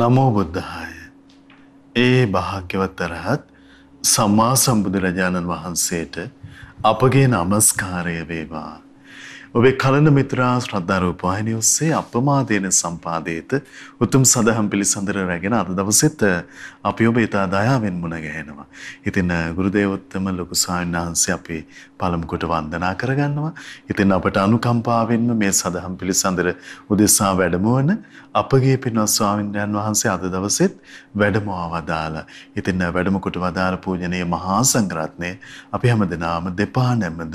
නමෝ බුද්ධාය. ඒ භාග්‍යවත් අරහත් සම්මා සම්බුදුරජාණන් වහන්සේට අපගේ නමස්කාරය වේවා. ඔබේ කලන මිත්‍රා ශ්‍රද්ධාරූප වාහිනිය ඔස්සේ අප්‍රමාදයෙන් සම්පාදිත උතුම් සදහම් පිළිසඳර රැගෙන අද දවසෙත් අපි ඔබ ඊට දයාවෙන් මුණ ගැහෙනවා. ඉතින් ගුරුදේවෝත්තම ලොකු ස්වාමීන් වහන්සේ අපි පළමු කොට වන්දනා කරගන්නවා. ඉතින් අපට අනුකම්පාවෙන්ම මේ සදහම් පිළිසඳර උදෙසා වැඩමවන අපගේ පින්වත් ස්වාමින්වයන් වහන්සේ අද දවසෙත් වැඩමවා වදාලා. ඉතින් වැඩම කොට වදාළ පූජනීය මහා සංඝරත්නය අපි හැමදෙනාම දෙපා නැමද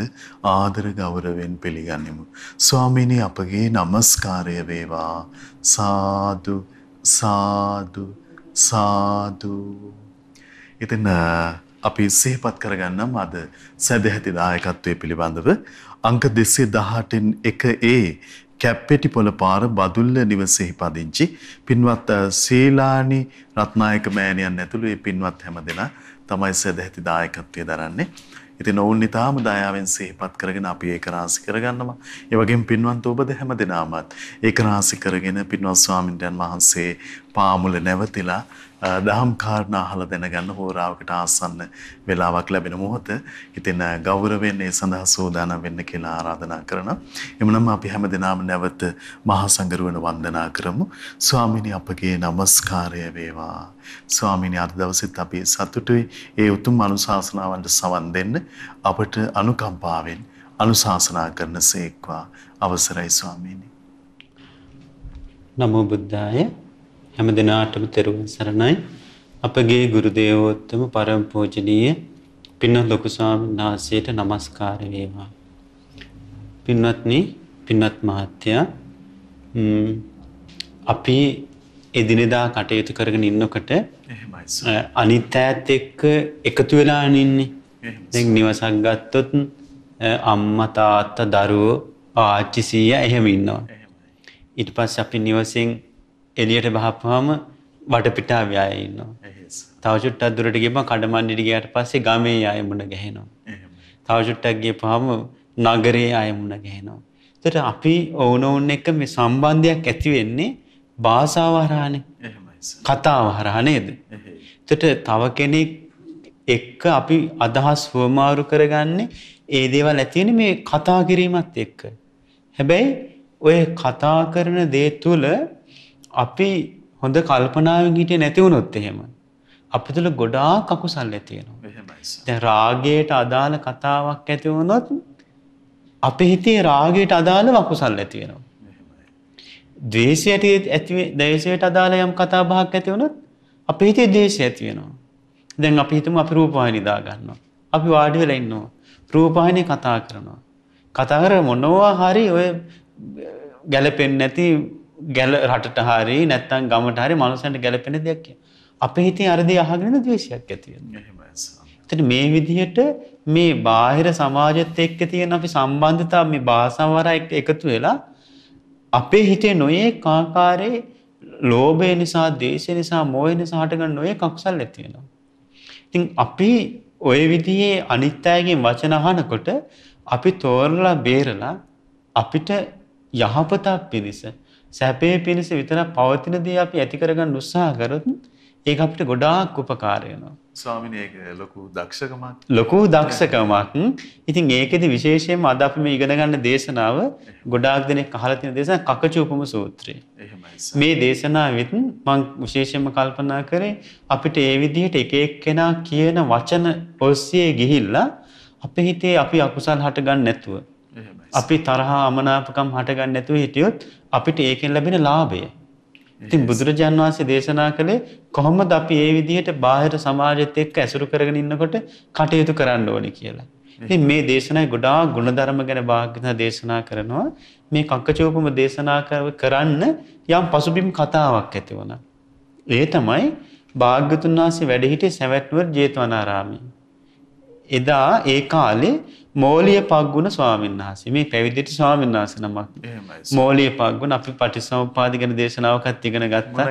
ආදර ගෞරවයෙන් පිළිගන්න ගනිමු. ස්වාමිනී අපගේ নমස්කාරය වේවා. සාදු සාදු සාදු. ඉතින් අපි සිහිපත් කරගන්නම් අද සදැහැති දායකත්වයේ පිළිබඳව අංක 218න් 1A කැප්පෙටි පොළ පාර බදුල්ල නිවසෙහි පදිංචි පින්වත් සීලානි රත්නායක මෑණියන් ඇතුළු මේ පින්වත් හැමදෙනා තමයි සදැහැති දායකත්වයේ දරන්නේ. ඉතින් ඔවුන් ඊටාම දයාවෙන් සිහිපත් කරගෙන අපි ඒක රාසි කරගන්නවා. ඒ වගේම පින්වන්ත ඔබද හැම දිනාමත් ඒක රාසි කරගෙන පින්වත් ස්වාමින්දයන් වහන්සේ පාමුල නැවතිලා දහම් කාරණා අහලා දැනගන්න හෝරාවකට ආසන්න වෙලාවක් ලැබෙන මොහොත ඉතින් ගෞරවයෙන් ඒ සඳහා සෝදානම් වෙන්න කියලා ආරාධනා කරනවා. එමනම් අපි හැමදෙනාම නැවත මහා සංගරුවන වන්දනා කරමු. ස්වාමිනී අපගේ নমස්කාරය වේවා. ස්වාමිනී අද දවසෙත් අපි සතුටුයි ඒ උතුම් අනුශාසනාවන්ට සවන් දෙන්න අපට අනුකම්පාවෙන් අනුශාසනා කරන සේක්වා අවසරයි ස්වාමිනී. නමෝ බුද්ධාය හැම දිනාටම තෙරුවන් සරණයි අපගේ ගුරු දේවෝත්තම පරම පූජනීය පින්වත් ලොකු ස්වාමීන් වහන්සේට নমස්කාර වේවා පින්වත්නි පින්වත් මහත්තයා අපි එදිනෙදා කටයුතු කරගෙන ඉන්නකොට එහෙමයි අනිත් ඈත් එක්ක එකතු වෙලා ඉන්නේ දැන් නිවසක් ගත්තොත් අම්මා තාත්තා දරුවෝ ආච්චි සීයා එහෙම ඉන්නවා ඊට පස්සේ අපි නිවසෙන් එලියට බහපුවාම වටපිටාව යාය ඉන්නවා. තව චුට්ටක් දුරට ගියම කඩමන්ඩියට ගියාට පස්සේ ගමේ යාය මුණ ගැහෙනවා. තව චුට්ටක් ගියපුවාම නගරේ යාය මුණ ගැහෙනවා. ඒතර අපි ඕනෝන් එක මේ සම්බන්ධයක් ඇති වෙන්නේ භාෂාව හරහානේ. කතාව හරහා නේද? එතට තව කෙනෙක් එක්ක අපි අදහස් හුවමාරු කරගන්නේ ඒ දේවල් ඇතිවෙන මේ කතා කිරීමත් එක්ක. හැබැයි ඔය කතා කරන දේ තුළ අපි හොඳ කල්පනාවෙන් හිටියේ නැති වුණොත් එහෙම අපි තුල ගොඩාක් අකුසල් ඇති වෙනවා. එහෙමයි. දැන් රාගයට අදාළ කතාවක් ඇති වුණොත් අපේ හිතේ රාගයට අදාළව අකුසල් ඇති වෙනවා. දේශයට ඇති දේශයට අදාළ යම් කතා බහක් ඇති වුණොත් අපේ හිතේ දේශය ඇති වෙනවා. දැන් අපි හිතමු අපි රූපවාහිනී දා ගන්නවා. අපි වාඩි වෙලා ඉන්නවා. රූපවාහිනී කතා කරනවා. කතා කර මොනවා හරි ඔය ගැළපෙන්නේ නැති ගැල රටට හරි නැත්තම් ගමට හරි මනුස්සයන්ට ගැලපෙන දෙයක් කිය. අපේ හිතේ අරදී අහගෙන ද්වේෂයක් ඇති වෙනවා. එතන මේ විදිහට මේ බාහිර සමාජෙත් එක්ක තියෙන අපි සම්බන්ධතා මේ භාෂාවර එකතු වෙලා අපේ හිතේ නොයේ කාකාරේ ලෝභය නිසා, දේශය නිසා, මෝහය නිසා හටගන්න නොයේ කක්සල් ඇති වෙනවා. ඉතින් අපි ওই විදිහේ අනිත්‍යයෙන් වචන අහනකොට අපි තෝරලා බේරලා අපිට යහපතක් පිණිස සැපේ පිණිස විතරක් පවතින දේ අපි ඇති කරගන්න උත්සාහ කරොත් ඒක අපිට ගොඩාක් උපකාර වෙනවා. ස්වාමිනේ ඒක ලොකු දක්ෂකමක්. ලොකු දක්ෂකමක්. ඉතින් ඒකෙදි විශේෂයෙන්ම අද අපි මේ ඉගෙන ගන්න දේශනාව ගොඩාක් දෙනෙක් අහලා තියෙන දේශනාව කකචූපම සූත්‍රය. එහෙමයි. මේ දේශනාවෙත් මම විශේෂයෙන්ම කල්පනා කරේ අපිට ඒ විදිහට එක එක්කෙනා කියන වචන ඔස්සේ ගිහිල්ලා අපේ හිතේ අපි අකුසල් හට ගන්න නැතුව අපි තරහා අමනාපකම් හටගන්න නැතුව හිටියොත් අපිට ඒකෙන් ලැබෙන ලාභය. ඉතින් බුදුරජාන් වහන්සේ දේශනා කළේ කොහොමද අපි ඒ විදිහට බාහිර සමාජෙත් එක්ක ඇසුරු කරගෙන ඉන්නකොට කටයුතු කරන්න ඕනේ කියලා. ඉතින් මේ දේශනාවේ ගොඩාක් ගුණධර්ම ගැන භාග්‍යන දේශනා කරනවා. මේ කක්කචෝපම දේශනා කරන්න යම් පසුබිම් කතාවක් ඇති වුණා. ඒ තමයි භාග්‍යතුන් වහන්සේ වැඩ හිටියේ සවැත්නුවර ජේතවනාරාමයේ. එදා ඒ කාලේ මෝලිය පක්ගුණ ස්වාමීන් වහසේ මේ පැවිදිට ස්වාමීන් වහස නමක් මෝලිය පක්ගුණ අපි පටිසමපාදිගන දේශනාවකත් ඉගෙන ගත්තා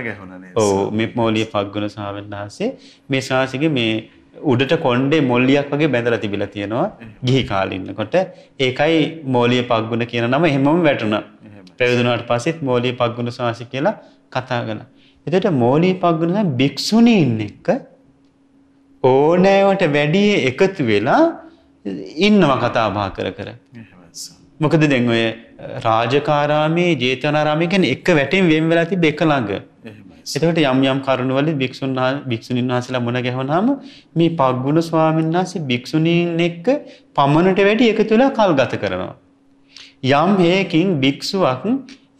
ඕ මේ මෝලිය පක්ගුණ ස්වාමීන් වහසේ මේ ශාසික මේ උඩට කොන්්ඩේ මොල්ලියක් වගේ බැඳල තිබිල තියෙනවා ගිහි කාලින්නකොට ඒකයි මෝලිය පක්ගුණ කියන නම එහෙමම වැටුණ පැවිදුනාට පසෙත් මෝලිය පක්ගුණ ශවාසි කියලා කතා කළ එතට මෝලී පක්ගුණ භික්‍ෂුණීන් එක්ක ඕනෑවට වැඩිය එකතු වෙලා ඉන්නවා කතා බා කර කර. මොකද දැන් ඔය රාජකාරාමේ ජේතවනාරාමයකෙන් එක වැටෙන් වෙන් වෙලා තිබ්බ එක ළඟ. එතකොට යම් යම් කරුණවල භික්ෂුන් භික්ෂුණීන් වහන්සේලා මුණ ගැහුණාම මේ පග්ගුණ ස්වාමීන් වහන්සේ භික්ෂුණීන් එක්ක පමණට වැඩි එකතු වෙලා කල් ගත කරනවා. යම් හේකින් භික්ෂුවක්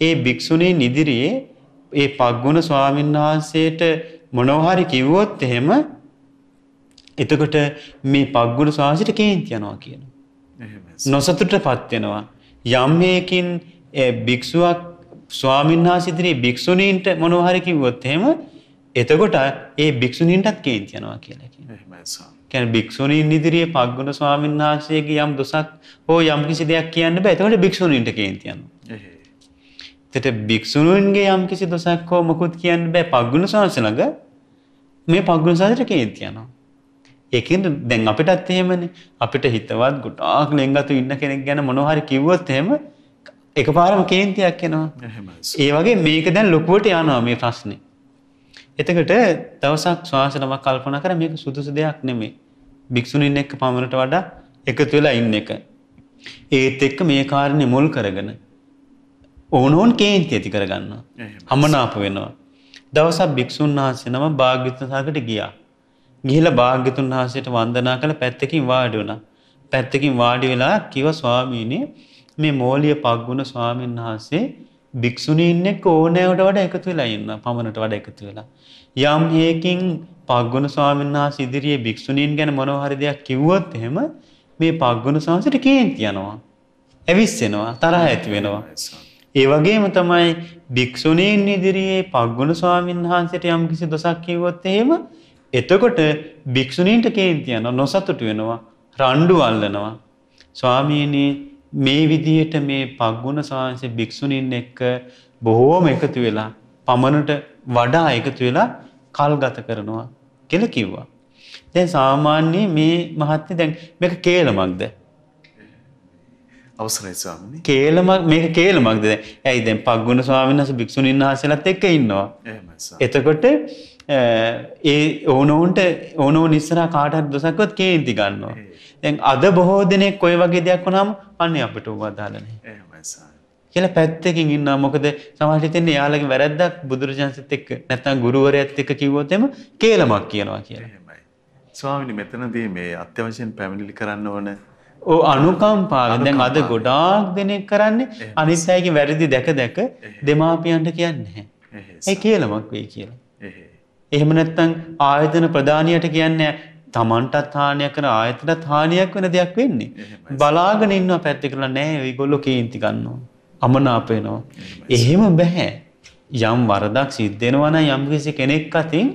ඒ භික්ෂුණීන් ඉදිරියේ ඒ පග්ගුණ ස්වාමීන් වහන්සේට මොනවා හරි කිව්වොත් එහෙම එතකොට මේ පක්ගුරු සාසිට කේන්ති යනවා කියන. නොසතුටටපත් වෙනවා. යම් හේකින් භික්ෂුවක් ස්වාමීන් වහන්සේ ඉදිරියේ භික්ෂුණීන්ට මොනවා හරි කිව්වොත් එහෙම එතකොට ඒ භික්ෂුණීන්ටත් කේන්ති යනවා කියලා කියනවා. එහෙමයි ස්වාමී. කියන්නේ භික්ෂුණීන් ඉදිරියේ පග්ගුණ ස්වාමීන් වහන්සේගේ යම් දොසක් හෝ යම් කිසි දෙයක් කියන්න බෑ. එතකොට භික්ෂුණීන්ට කේන්ති යනවා. එතට භික්ෂුණීන්ගේ යම් කිසි දොසක් හෝ මොකුත් කියන්න බෑ පග්ගුණ ස්වාමීන් ළඟ මේ පග්ගුණ ස්වාමීන්ට කේන්ති යනවා. ඒකෙන්ට දැන් අපිටත් එහෙමනේ අපිට හිතවත් ගොඩාක් ලෙන්ගතු ඉන්න කෙනෙක් ගැන මොනවහරි කිව්වොත් එහෙම එකපාරම කේන්තියක් එනවා. ඒ වගේ මේක දැන් ලොකුවට යනවා මේ ප්‍රශ්නේ. එතකොට දවසක් ශ්වාසනමක් කල්පනා කර මේක සුදුසු දෙයක් නෙමේ. භික්ෂුණීන් එක්ක පමණට වඩා එකතු වෙලා ඉන්න එක. ඒත් එක්ක මේ කාරණේ මුල් කරගෙන ඕනෝන් කේන්ති ඇති කරගන්නවා. හමනාප වෙනවා. දවසක් භික්ෂුන් වහන්සේ නම භාග්‍යවතුන් සාකට ගියා. ගිහිලා භාග්‍යතුන් වහන්සේට වන්දනා කළ පැත්තකින් වාඩි වුණා. පැත්තකින් වාඩි වෙලා කිව්වා ස්වාමීනි මේ මෝලිය පග්ගුණ ස්වාමීන් වහන්සේ භික්ෂුණීන් එක්ක ඕනෑවට වඩා එකතු වෙලා ඉන්න පමණට වඩා එකතු වෙලා. යම් හේකින් පග්ගුණ ස්වාමීන් වහන්සේ ඉදිරියේ භික්ෂුණීන් ගැන මොනවා හරි දෙයක් කිව්වොත් එහෙම මේ පග්ගුණ ස්වාමීන්ට කේන්ති යනවා. ඇවිස්සෙනවා, තරහ ඇති වෙනවා. ඒ වගේම තමයි භික්ෂුණීන් ඉදිරියේ පග්ගුණ ස්වාමීන් වහන්සේට යම් කිසි දොසක් කිව්වොත් එහෙම එතකොට භික්ෂුණීන්ට කේන්ති යනවා නොසතුටු වෙනවා රණ්ඩු අල්ලනවා ස්වාමීනි මේ විදියට මේ පග්ගුණ සාංශ භික්ෂුණීන් එක්ක බොහෝම එකතු වෙලා පමණට වඩා එකතු වෙලා කල් ගත කරනවා කියලා කිව්වා. දැන් සාමාන්‍ය මේ මහත්ය දැන් මේක කේලමක්ද? අවසරයි ස්වාමීනි. කේලමක් මේක කේලමක්ද දැන්? ඇයි දැන් පග්ගුණ ස්වාමීන් වහන්සේ භික්ෂුණීන් වහන්සේලාත් එක්ක ඉන්නවා. එහෙමයි ස්වාමීනි. එතකොට ඒ ඕනෝන්ට ඕනෝ නිස්සර කාටත් දොසක්වත් කේන්ති ගන්නවා. දැන් අද බොහෝ දෙනෙක් ඔය වගේ දෙයක් වුණාම අන්න අපට උවදාලනේ. කියලා පැත්තකින් ඉන්න මොකද සමහටිතෙන් යාලගේ වැරද්දක් බුදුරජාන්සිත එක්ක නැත්තම් ගුරුවරයත් එක්ක කිව්වොතෙම කේලමක් කියනවා කියලා. ස්වාමිනි මෙතනදී මේ අත්‍යවශ්‍යයෙන් පැමිණිලි කරන්න ඕන ඕ අනුකම්පාව දැන් අද ගොඩාක් දෙනෙක් කරන්නේ අනිත් අයගේ වැරදි දැක දැක දෙමාපියන්ට කියන්නේ නැහැ. ඒ කේලමක් වෙයි කියලා. එහෙම නැත්නම් ආයතන ප්‍රදානියට කියන්නේ තමන්ටත් හානියක් කරන ආයතනට හානියක් වෙන දෙයක් වෙන්නේ. බලාගෙන ඉන්නවා පැත්තේ කරලා නෑ ඒගොල්ලෝ කේන්ති ගන්නවා. අමනාප වෙනවා. එහෙම බෑ. යම් වරදක් සිද්ධ වෙනවා නම් යම් කිසි කෙනෙක් අතින්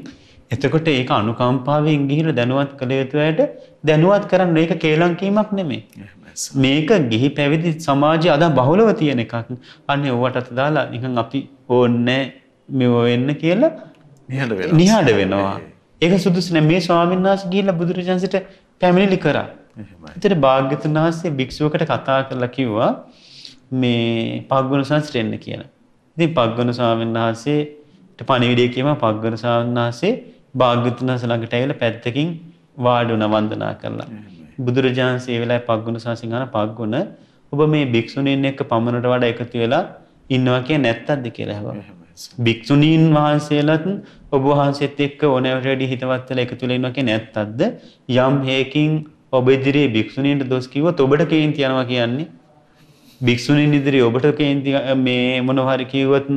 එතකොට ඒක අනුකම්පාවෙන් ගිහිල්ලා දැනුවත් කළ යුතුයට දැනුවත් කරන්න ඒක කේලම් කීමක් නෙමෙයි. මේක ගිහි පැවිදි සමාජයේ අද බහුලව තියෙන එකක්. අනේ ඕවටත් දාලා නිකන් අපි ඕන්නේ මෙව වෙන්න කියලා නිහඬ වෙනවා. ඒක සුදුසු නෑ මේ ස්වාමීන් වහන්සේ ගිහිල්ලා බුදුරජාන්සිට පැමිණිලි කරා. එතන භාග්‍යතුන් වහන්සේ භික්ෂුවකට කතා කරලා කිව්වා මේ පග්ගුණ සංස්ට එන්න කියලා. ඉතින් පග්ගුණ ස්වාමීන් වහන්සේට පණිවිඩය කියම පග්ගුණ ස්වාමීන් වහන්සේ භාග්‍යතුන් වහන්සේ ළඟට ඇවිල්ලා පැත්තකින් වාඩි වුණා වන්දනා කළා. බුදුරජාණන් සේ වෙලාවේ පග්ගුණ සංසිංහන පග්ගුණ ඔබ මේ භික්ෂුණීන් එක්ක පමණට වඩා එකතු වෙලා ඉන්නවා කියන්නේ නැත්තක්ද කියලා ඇහුවා. භික්ෂුණීන් වහන්සේලත් ඔබ වහන්සේත් එක්ක ඕනෑවට හිතවත් වෙලා එකතු වෙනවා කියන්නේ ඇත්තක්ද? යම් හේකින් ඔබ ඉදිරියේ භික්ෂුණීන්ට දොස් කිව්වොත් ඔබට කේන්ති යනවා කියන්නේ භික්ෂුණීන් ඉදිරියේ ඔබට කේන්ති මේ මොනවා හරි කිව්වොත්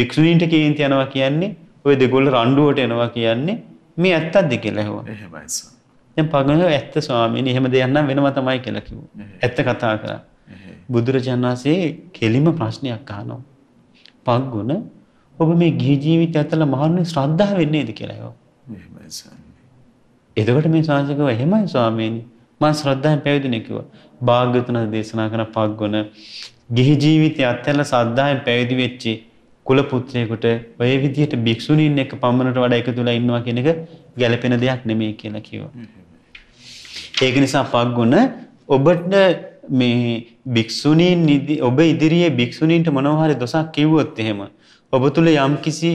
භික්ෂුණීන්ට කේන්ති යනවා කියන්නේ ඔය දෙගොල්ල රණ්ඩුවට එනවා කියන්නේ මේ ඇත්තක්ද කියලා ඇහුවා. එහෙමයි සර්. දැන් පගන ඇත්ත ස්වාමීනි එහෙම දෙයක් නම් වෙනවා තමයි කියලා කිව්වා. ඇත්ත කතා කරා. බුදුරජාණන් වහන්සේ කෙලිම ප්‍රශ්නයක් අහනවා. පග්ගුණ ඔබ මේ ගිහි ජීවිතය ඇතුළ මහන්නේ ශ්‍රද්ධාව වෙන්නේ නේද කියලා ඒවා. එහෙමයි ස්වාමී. එතකොට මේ ශාසකව එහෙමයි ස්වාමීනි. මම ශ්‍රද්ධාවෙන් පැවිදිනේ කිව්වා. භාග්‍යතුන් දේශනා කරන පග්ගුණ ගිහි ජීවිතය ඇතුළ ශ්‍රද්ධාවෙන් පැවිදි වෙච්ච කුල පුත්‍රයෙකුට ඔය විදිහට භික්ෂුණීන් එක්ක පමණට වඩා එකතුලා ඉන්නවා කියන එක ගැළපෙන දෙයක් නෙමෙයි කියලා කිව්වා. ඒක නිසා පග්ගුණ ඔබට මේ භික්ෂුණීන් ඔබ ඉදිරියේ භික්ෂුණීන්ට මොනවා හරි දොසක් කිව්වොත් එහෙම ඔබ තුල යම්කිසි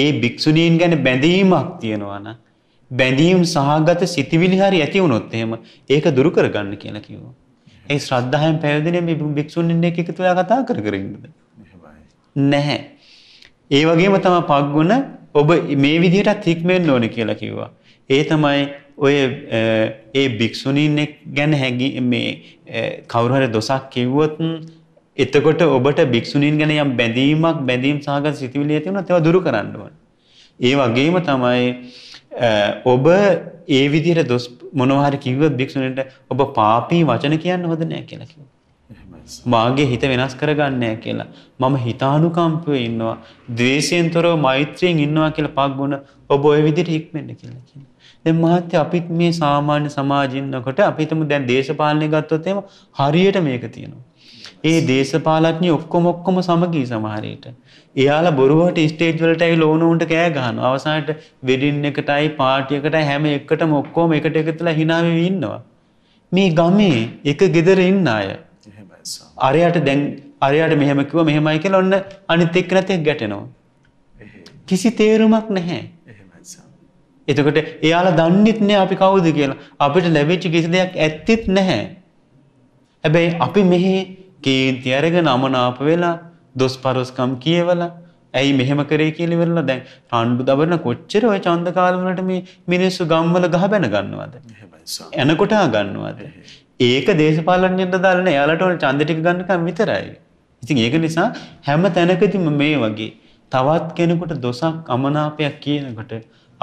ඒ භික්ෂුණීන් ගැන බැඳීමක් තියෙනවා නම් බැඳීම් සහගත සිතිවිලි හරි ඇති වුණොත් එහෙම ඒක දුරු කරගන්න කියලා කිව්වා. ඒ ශ්‍රද්ධාවෙන් පැවිදෙන මේ භික්ෂුණීන් එක්ක එකතු වෙලා කතා කර කර ඉන්නද? නැහැ. ඒ වගේම තමයි පග්ගුණ ඔබ මේ විදිහටත් හික්මෙන්න ඕනේ කියලා කිව්වා. ඒ තමයි ඔය ඒ භික්ෂුණීන් ගැන හැඟි මේ කවුරු හරි දොසක් කිව්වොත් එතකොට ඔබට භික්ෂුණීන් ගැන යම් බැඳීමක් බැඳීම් සහගත සිතුවිලි ඇති වුණත් ඒවා දුරු කරන්න ඕන. ඒ වගේම තමයි ඔබ ඒ විදිහට දොස් මොනවා හරි කිව්ව භික්ෂුණීන්ට ඔබ පාපී වචන කියන්න හොඳ නෑ කියලා කිව්වා. මාගේ හිත වෙනස් කරගන්නෑ කියලා. මම හිතානුකම්පුවේ ඉන්නවා. ද්වේෂයෙන් තොරව මෛත්‍රියෙන් ඉන්නවා කියලා පග්ගුණ ඔබ ওই විදිහට ඉක්මෙන්න කියලා කියනවා. දැන් මහත්ය අපිත් මේ සාමාන්‍ය සමාජින්නකොට අපිටම දැන් දේශපාලනය ගත්තොත් එහෙම හරියට මේක තියෙනවා. ඒ දේශපාලඥයෝ ඔක්කොම ඔක්කොම සමගී සමහරීට. එයාලා බොරුවට ස්ටේජ් වලට ඇවිල්ලා ඕනෝන්ට කෑ ගහනවා. අවසානට වෙඩින් එකටයි පාටි එකටයි හැම එකටම ඔක්කොම එකට එකතුලා hina වෙවි ඉන්නවා. මේ ගමේ එක ගෙදර ඉන්න අය. අරයට දැන් අරයට මෙහෙම කිව්වා මෙහෙමයි කියලා ඔන්න අනිත් එක්ක නැතේ ගැටෙනවා. කිසි තේරුමක් නැහැ. එතකොට එයාලා දන්නෙත් නෑ අපි කවුද කියලා. අපිට ලැබිච්ච කිසි දෙයක් ඇත්තෙත් නැහැ. හැබැයි අපි මෙහි කේන්ති අරගෙන අමනාප වෙලා දොස් පරොස්කම් කියවලා ඇයි මෙහෙම කරේ කියලා ඉවරලා දැන් රණ්ඩු දබන කොච්චර ওই ඡන්ද කාලවලට මේ මිනිස්සු ගම්වල ගහ බැන ගන්නවද? එනකොට ගන්නවද? ඒක දේශපාලනඥයන්ට දාලා නෑ. එයාලට ඕන ඡන්ද ටික ගන්නකම් විතරයි. ඉතින් ඒක නිසා හැම තැනකදීම මේ වගේ තවත් කෙනෙකුට දොසක් අමනාපයක් කියනකොට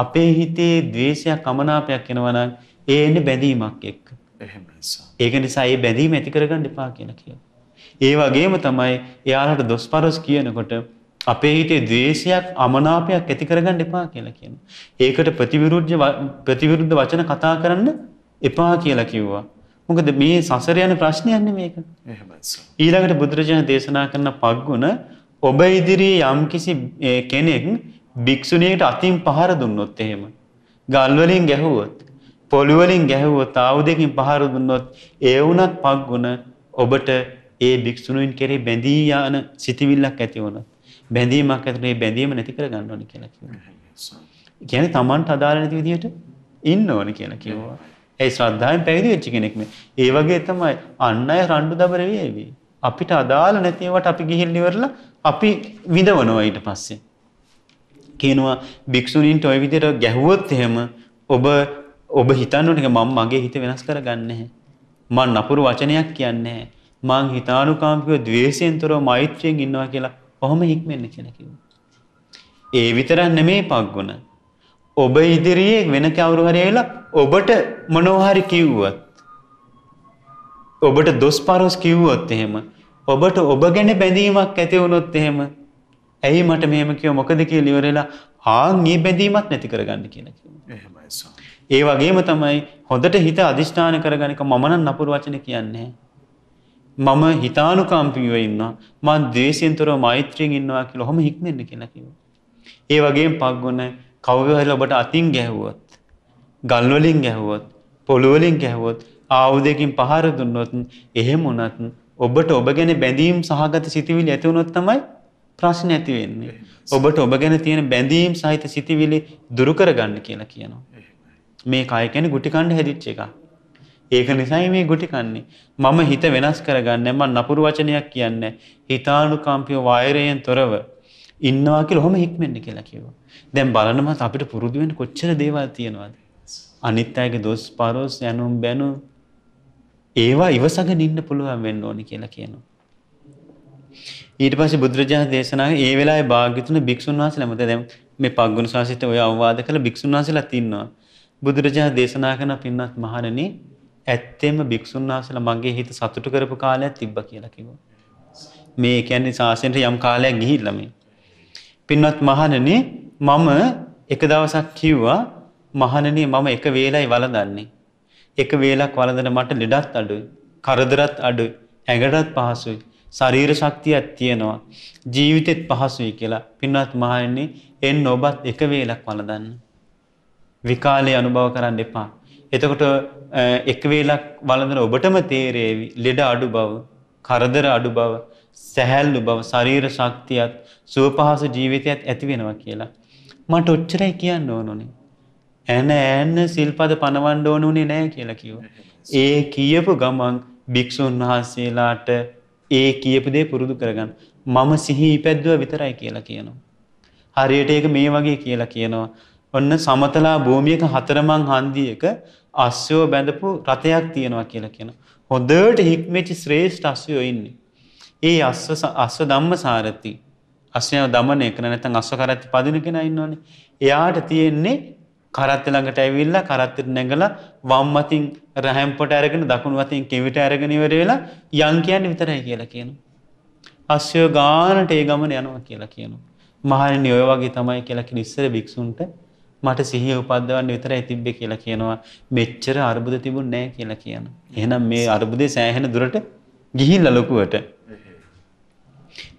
අපේ හිතේ ද්වේෂයක් අමනාපයක් එනවනම් ඒ එන්නේ බැඳීමක් එක්ක. එහෙම නිසා. ඒක නිසා ඒ බැඳීම ඇති කරගන්න එපා කියලා කියනවා. ඒ වගේම තමයි එයාලට දොස්පරස් කියනකොට අපේ හිතේ ද්වේෂයක් අමනාපයක් ඇති කරගන්න එපා කියලා කියනවා. ඒකට ප්‍රතිවිරුද්ධ ප්‍රතිවිරුද්ධ වචන කතා කරන්න එපා කියලා කිව්වා. මොකද මේ සසර යන ප්‍රශ්නයක් නෙමේක. එහෙමයි. ඊළඟට බුදුරජාණන් දේශනා කරන පග්ගුණ ඔබ ඉදිරියේ යම්කිසි කෙනෙක් භික්ෂුණියට අතින් පහර දුන්නොත් එහෙම ගල් වලින් ගැහුවොත් පොළු වලින් ගැහුවොත් ආයුධකින් පහර දුන්නොත් ඒ වුණත් පග්ගුණ ඔබට ඒ භික්ෂුණීන් කෙරේ බැඳී යන සිටිවිල්ලක් ඇති වුණොත් බැඳීමක් ඇති මේ බැඳීම නැති කර ගන්න ඕනේ කියලා කිව්වා. කියන්නේ Tamanට අදාළ නැති විදියට ඉන්න ඕනේ කියලා කිව්වා. ඒ ශ්‍රද්ධාවෙන් පැවිදි වෙච්ච කෙනෙක් මේ. ඒ වගේ තමයි අන් අය රණ්ඩු දබර වේවි. අපිට අදාළ නැති ඒවාට අපි ගිහින් ඉවරලා අපි විඳවනවා ඊට පස්සේ. කියනවා භික්ෂුණීන්ට ওই විදිහට ගැහුවොත් එහෙම ඔබ ඔබ හිතන්නේ මම මගේ හිත වෙනස් කරගන්නේ නැහැ. මම නපුරු වචනයක් කියන්නේ නැහැ. මං හිතානුකාම්පිකව ද්වේෂයෙන් තොරව මෛත්‍රියෙන් ඉන්නවා කියලා කොහොම හික්මෙන්න කියලා කිව්වා. ඒ විතරක් නෙමෙයි පග්ගුණ. ඔබ ඉදිරියේ වෙන කවුරු හරි ඇවිල්ලා ඔබට මොනවා හරි කිව්වත් ඔබට දොස් පරොස් කිව්වොත් එහෙම ඔබට ඔබ ගැන බැඳීමක් ඇති වුණොත් එහෙම ඇයි මට මෙහෙම කිව්ව මොකද කියලා ඉවරලා ආන් මේ බැඳීමක් නැති කරගන්න කියලා කිව්වා. එහෙමයි ස්වාමී. ඒ වගේම තමයි හොඳට හිත අදිෂ්ඨාන කරගන්න එක මම නම් නපුරු වචන කියන්නේ මම හිතානුකම්පීව ඉන්නවා මම ද්වේෂයෙන් තොරව මෛත්‍රියෙන් ඉන්නවා කියලා ඔහොම හික්මෙන්න කියලා කිව්වා. ඒ වගේම පග්ගොන කවුරුහරි ඔබට අතින් ගැහුවොත් ගල් වලින් ගැහුවොත් පොළු වලින් ගැහුවොත් ආයුධයකින් පහර දුන්නොත් එහෙම වුණත් ඔබට ඔබ ගැන බැඳීම් සහගත සිතුවිලි ඇති වුණොත් තමයි ප්‍රශ්න ඇති වෙන්නේ. ඔබට ඔබ ගැන තියෙන බැඳීම් සහිත සිතිවිලි දුරු කරගන්න කියලා කියනවා. මේ කය කියන්නේ ගුටි කණ්ඩ හැදිච්ච එක. ඒක නිසයි මේ ගුටි කන්නේ. මම හිත වෙනස් කරගන්නේ මම නපුරු වචනයක් කියන්නේ. හිතානුකම්පිය වෛරයෙන් තොරව ඉන්නවා කියලා ඔහොම හික්මෙන්න කියලා කිව්වා. දැන් බලනමත් අපිට පුරුදු වෙන්න කොච්චර දේවල් තියෙනවද? අනිත් අයගේ දොස් පරොස් යනුම් බැනුම් ඒවා ඉවසගෙන ඉන්න පුළුවන් වෙන්න ඕනේ කියලා කියනවා. ඊට පස්සේ බුදුරජාණන් දේශනාවේ ඒ වෙලාවේ භාග්‍යතුන් භික්ෂුන් වහන්සේලා මොකද දැන් මේ පග්ගුණ සාසිත ඔය අවවාද කළ භික්ෂුන් වහන්සේලා තින්නවා. බුදුරජාණන් දේශනා කරන පින්වත් මහණෙනි ඇත්තෙම භික්ෂුන් වහන්සේලා මගේ හිත සතුටු කරපු කාලයක් තිබ්බා කියලා කිව්වා. මේ කියන්නේ සාසනයට යම් කාලයක් ගිහිල්ලා මේ. පින්වත් මහණෙනි මම එක දවසක් කිව්වා මහණෙනි මම එක වේලයි වළඳන්නේ. එක වේලක් වළඳන මට ලෙඩත් අඩුයි, කරදරත් අඩුයි, ඇඟටත් පහසුයි. ශරීර ශක්තියක් තියෙනවා ජීවිතෙත් පහසුයි කියලා පින්වත් මහණෙනි එන්න ඔබත් එක වේලක් වළඳන්න විකාලේ අනුභව කරන්න එපා එතකොට එක වේලක් වළඳන ඔබටම තේරේවි ලෙඩ අඩු බව කරදර අඩු බව සැහැල්ලු බව ශරීර ශක්තියත් සුවපහසු ජීවිතයත් ඇති වෙනවා කියලා මට ඔච්චරයි කියන්න ඕනෝනේ ඇන ඇන්න සිල්පද පනවන්න ඕනුනේ නෑ කියලා කිව්වා. ඒ කියපු ගමන් භික්ෂුන් වහන්සේලාට ඒ කියපු දේ පුරුදු කරගන්න. මම සිහි ඉපැද්දුව විතරයි කියලා කියනවා. හරියට ඒක මේ වගේ කියලා කියනවා. ඔන්න සමතලා භූමියක හතරමං හන්දියක අස්සයෝ බැඳපු රථයක් තියෙනවා කියලා කියනවා. හොඳට හික්මෙච්ච ශ්‍රේෂ්ඨ අස්සයෝ ඉන්නේ. ඒ අස්ස අස්ව ධම්මසාරති. අස්සයව දමනය කරන නැත්නම් අස්ව කරත් පදින කෙනා ඉන්නවනේ. එයාට තියෙන්නේ කරත්ත ළඟට ඇවිල්ලා කරත්තට නැගලා වම් අතින් රැහැම්පට අරගෙන දකුණු අතින් කෙවිට අරගෙන ඉවර වෙලා යන් කියන්නේ විතරයි කියලා කියනවා. අස්සයෝ ගානට ඒ ගමන යනවා කියලා කියනවා. මහණෙනි ඔය වගේ තමයි කියලා කියන ඉස්සර භික්ෂුන්ට මට සිහිය උපද්දවන්න විතරයි තිබ්බේ කියලා කියනවා. මෙච්චර අ르බුද තිබුණ නැහැ කියලා කියනවා. එහෙනම් මේ අ르බුදේ සෑහෙන දුරට ගිහිල්ලා ලොකුවට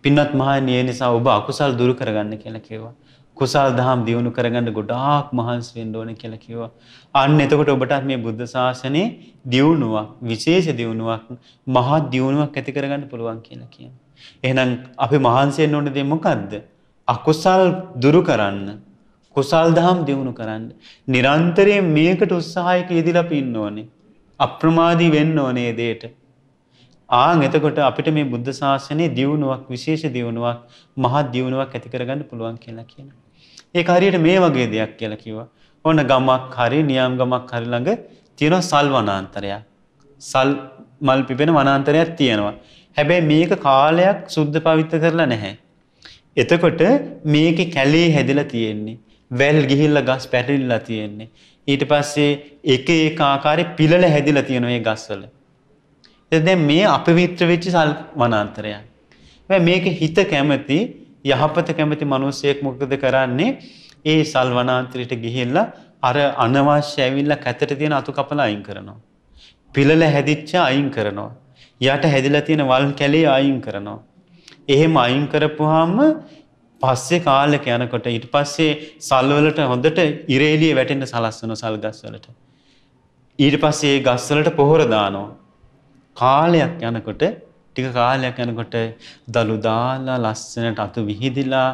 පින්වත් මහණෙනි ඒ නිසා ඔබ අකුසල් දුරු කරගන්න කියලා කිව්වා. කුසල් දහම් දියුණු කරගන්න ගොඩාක් මහන්සි වෙන්න ඕන කියලා කිව්වා. අන්න එතකොට ඔබටත් මේ බුද්ධ ශාසනයේ දියුණුවක්, විශේෂ දියුණුවක්, මහා දියුණුවක් ඇති කරගන්න පුළුවන් කියලා කියනවා. එහෙනම් අපි මහන්සි වෙන්න ඕන දේ මොකද්ද? අකුසල් දුරු කරන්න, කුසල් දහම් දියුණු කරන්න. නිරන්තරයෙන් මේකට උත්සාහයක යෙදিলা අපි ඉන්න ඕනේ. අප්‍රමාදී වෙන්න ඕනේ දෙයට. ආන් එතකොට අපිට මේ බුද්ධ ශාසනයේ දියුණුවක් විශේෂ දියුණුවක් මහත් දියුණුවක් ඇති කරගන්න පුළුවන් කියලා කියනවා. ඒක හරියට මේ වගේ දෙයක් කියලා කිව්වා. ඔන්න ගමක් හරි නියම් ගමක් හරි ළඟ තියෙනවා සල් වනාන්තරයක්. සල් මල් පිපෙන වනාන්තරයක් තියෙනවා. හැබැයි මේක කාලයක් සුද්ධ පවිත්‍ර කරලා නැහැ. එතකොට මේකේ කැලේ හැදිලා තියෙන්නේ. වැල් ගිහිල්ලා ගස් පැටලිලා තියෙන්නේ. ඊට පස්සේ එක එක ආකාරයේ පිළල හැදිලා තියෙන මේ ගස්වල. දැන් මේ අපවිත්‍ර වෙච්ච සල් වනාන්තරයක්. මේක හිත කැමති යහපත කැමති මිනිසෙක් මොකද කරන්නේ? ඒ සල් වනාන්තරයට ගිහිල්ලා අර අනවශ්‍ය ඇවිල්ලා කැතට තියෙන අතු කපලා අයින් කරනවා. පිළල හැදිච්ච අයින් කරනවා. යට හැදිලා තියෙන වල් කැලේ අයින් කරනවා. එහෙම අයින් කරපුවාම පස්සේ කාලෙක යනකොට ඊට පස්සේ සල්වලට හොඳට ඉරේලිය වැටෙන්න සලස්වන සල් ගස්වලට. ඊට පස්සේ ඒ ගස්වලට පොහොර දානවා. කාලයක් යනකොට ටික කාලයක් යනකොට දලු දාලා ලස්සනට අතු විහිදිලා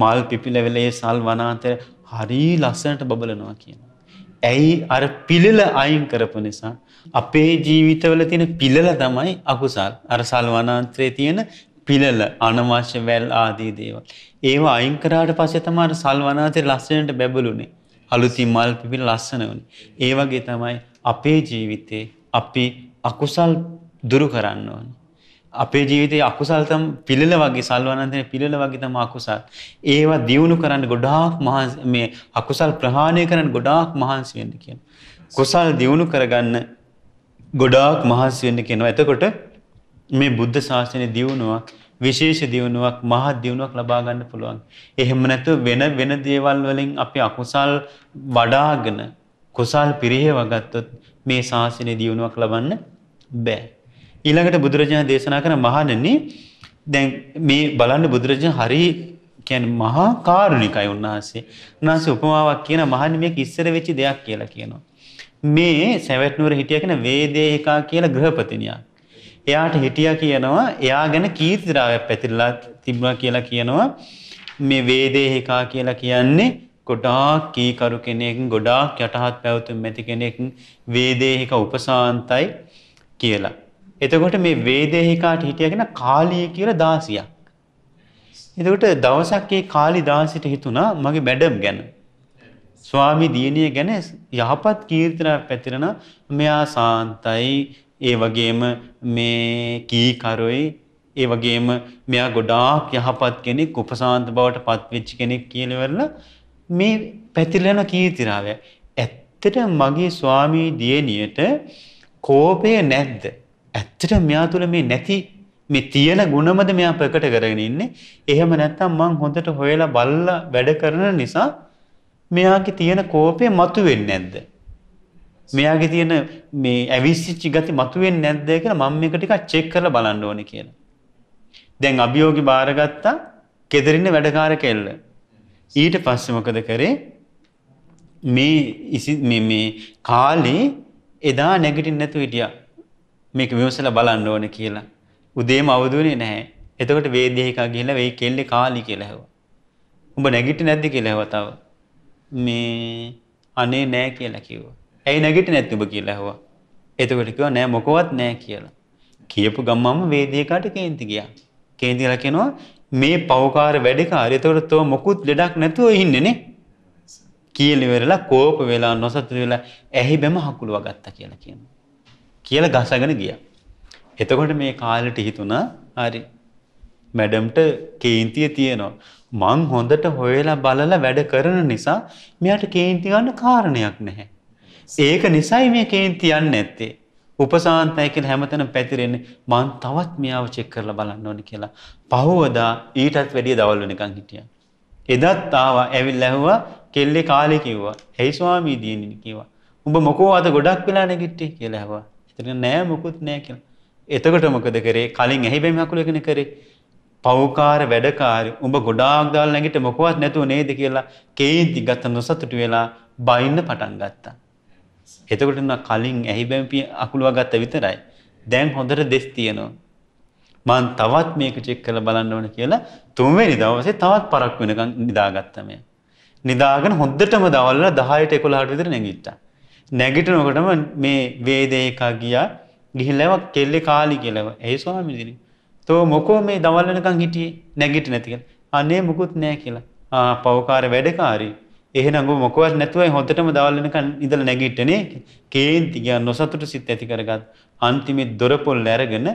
මල් පිපිල වෙලේ සල් වනාන්තර හරි ලස්සනට බබලනවා කියනවා. ඇයි අර පිළිල අයින් කරපු නිසා අපේ ජීවිතවල තියෙන පිළිල තමයි අකුසල්. අර සල් වනාන්තරයේ තියෙන පිළල අනවශ්‍ය වැල් ආදී දේවල්. ඒවා අයින් කරාට පස්සේ තමයි සල් වනාන්තේ ලස්සනට බැබළුනේ. අලුතින් මල් පිපිල ලස්සන වුණේ. ඒ වගේ තමයි අපේ ජීවිතේ අපි අකුසල් දුරු කරන්න ඕනේ. අපේ ජීවිතයේ අකුසල් තම පිළිල වගේ සල්වනන්තන පිළිල වගේ තම අකුසල්. ඒවා දියුණු කරන්න ගොඩාක් මහන්සි මේ අකුසල් ප්‍රහාණය කරන්න ගොඩාක් මහන්සි වෙන්න කියන. කුසල් දියුණු කරගන්න ගොඩාක් මහන්සි වෙන්න කියනවා. එතකොට මේ බුද්ධ ශාසනය දියුණුවක් විශේෂ දියුණුවක් මහත් දියුණුවක් ලබා ගන්න පුළුවන්. එහෙම නැත්නම් වෙන වෙන දේවල් වලින් අපි අකුසල් වඩාගෙන කුසල් පිරිහෙව ගත්තොත් මේ ශාසනය දියුණුවක් ලබන්න බෑ. ඊළඟට බුදුරජාණන් දේශනා කරන මහණෙනි දැන් මේ බලන්න බුදුරජාණන් හරි කියන්නේ මහා කාරුණිකයි උන්වහන්සේ. උන්වහන්සේ උපමාවක් කියන මහන්නේ මේක ඉස්සර වෙච්ච දෙයක් කියලා කියනවා. මේ සැවැත් නුවර හිටියා කියන වේදේහිකා කියලා ගෘහපතිනියක්. එයාට හිටියා කියනවා එයා ගැන කීර්ති දාවයක් පැතිරලා තිබුණා කියලා කියනවා. මේ වේදේහිකා කියලා කියන්නේ ගොඩාක් කීකරු කෙනෙක්, ගොඩාක් යටහත් පැවතුම් ඇති කෙනෙක් වේදේහික උපසාන්තයි කියලා. එතකොට මේ වේදේහිකාට හිටියගෙන කාලී කියලා දාසියක්. එතකොට දවසක් ඒ කාලි දාසිට හිතුණා මගේ මැඩම් ගැන. ස්වාමි දියණිය ගැන යහපත් කීර්තනයක් පැතිරෙන මෙයා සාන්තයි ඒ වගේම මේ කීකරුයි ඒ වගේම මෙයා ගොඩාක් යහපත් කෙනෙක් උපසාන්ත බවට පත්වෙච්ච කෙනෙක් කියලා වෙරලා මේ පැතිරෙන කීර්තිනාවය ඇත්තට මගේ ස්වාමි දියණියට කෝපය නැද්ද ඇත්තටම මෙයා තුළ මේ නැති මේ තියෙන ගුණමද මෙයා ප්‍රකට කරගෙන ඉන්නේ. එහෙම නැත්නම් මං හොඳට හොයලා බලලා වැඩ කරන නිසා මෙයාගේ තියෙන කෝපය මතුවෙන්නේ නැද්ද? මෙයාගේ තියෙන මේ ඇවිස්සිච්ච ගති මතුවෙන්නේ නැද්ද කියලා මම මේක ටිකක් චෙක් කරලා බලන්න ඕනේ කියලා. දැන් අභියෝගي බාරගත්තා. කෙදරින්න වැඩකාර කෙල්ල. ඊට පස්සේ මොකද කරේ? මේ මේ කාලේ එදා නැගිටින්න නැතුව හිටියා. මේක විමසලා බලන්න ඕනේ කියලා. උදේම අවදුනේ නැහැ. එතකොට වේදේහිකා ගිහිල්ලා වෙයි කෙල්ලේ කාලි කියලා ඇහුවා. උඹ නැගිටින්නේ නැද්ද කියලා ඇහුවා තව. මේ අනේ නෑ කියලා කිව්වා. ඇයි නැගිටින්නේ නැත්ද උඹ කියලා ඇහුවා. එතකොට කිව්වා නෑ මොකවත් නෑ කියලා. කියපු ගමම වේදේහිකාට කේන්ති ගියා. කේන්ති කියලා කියනවා මේ පවකාර වැඩකාරය. එතකොට තෝ මොකුත් ලෙඩක් නැතුව ඉන්නේ නේ. කියලා ඉවරලා කෝප වෙලා නොසතුටු වෙලා ඇහි බැම හකුලවා ගත්තා කියලා කියනවා. කියලා ගසගෙන ගියා. එතකොට මේ කාලෙට හිතුණා හරි මැඩම්ට කේන්තිය තියෙනවා. මං හොඳට හොයලා බලලා වැඩ කරන නිසා මෙයාට කේන්ති ගන්න කාරණයක් නැහැ. ඒක නිසයි මේ කේන්ති යන්නේ නැත්තේ. උපසාන්තය කියලා හැමතැනම පැතිරෙන්නේ මං තවත් මෙයාව චෙක් කරලා බලන්න ඕනේ කියලා. පහවදා ඊටත් වැඩිය දවල් වෙනකන් හිටියා. එදත් ආවා ඇවිල්ලා ඇහුවා කෙල්ලේ කාලේ කිව්වා. "හේයි ස්වාමී දිනින්" කිව්වා. "උඹ මොකෝ අද ගොඩක් වෙලා නැගිට්ටි" කියලා ඇහුවා. එතන නෑ මොකුත් නෑ කියලා. එතකොට මොකද කරේ? කලින් ඇහිබැම හකුල එකනේ කරේ. පෞකාර වැඩකාරි උඹ ගොඩාක් දාලා නැගිට මොකවත් නැතුව නේද කියලා කේන්ති ගත නොසතුටු වෙලා බයින්න පටන් ගත්තා. එතකොට නා කලින් ඇහිබැම අකුලවා ගත්ත විතරයි. දැන් හොඳට දෙස් තියෙනවා. මං තවත් මේක චෙක් කරලා බලන්න ඕන කියලා තුන්වෙනි දවසේ තවත් පරක් වෙනකන් නිදාගත්තා මම. නිදාගෙන හොද්දටම දවල්වල 10ට 11ට විතර නැගිට්ටා. නැගිටිනකොටම මේ වේදේ එකක් ගියා ගිහිල්ලා ඒවා කෙල්ලේ කාලි කියලා. ඒ ස්වාමීන් තෝ මොකෝ මේ දවල් වෙනකන් හිටියේ නැගිට නැති කියලා. අනේ මුකුත් නෑ කියලා. ආ පවකාර වැඩකාරී. එහෙනම් ඔබ මොකවත් නැතුවයි හොඳටම දවල් වෙනකන් ඉඳලා නැගිටිනේ. කේන්ති ගියා නොසතුට සිත් ඇති කරගත්. අන්තිමේ දොර පොල් අරගෙන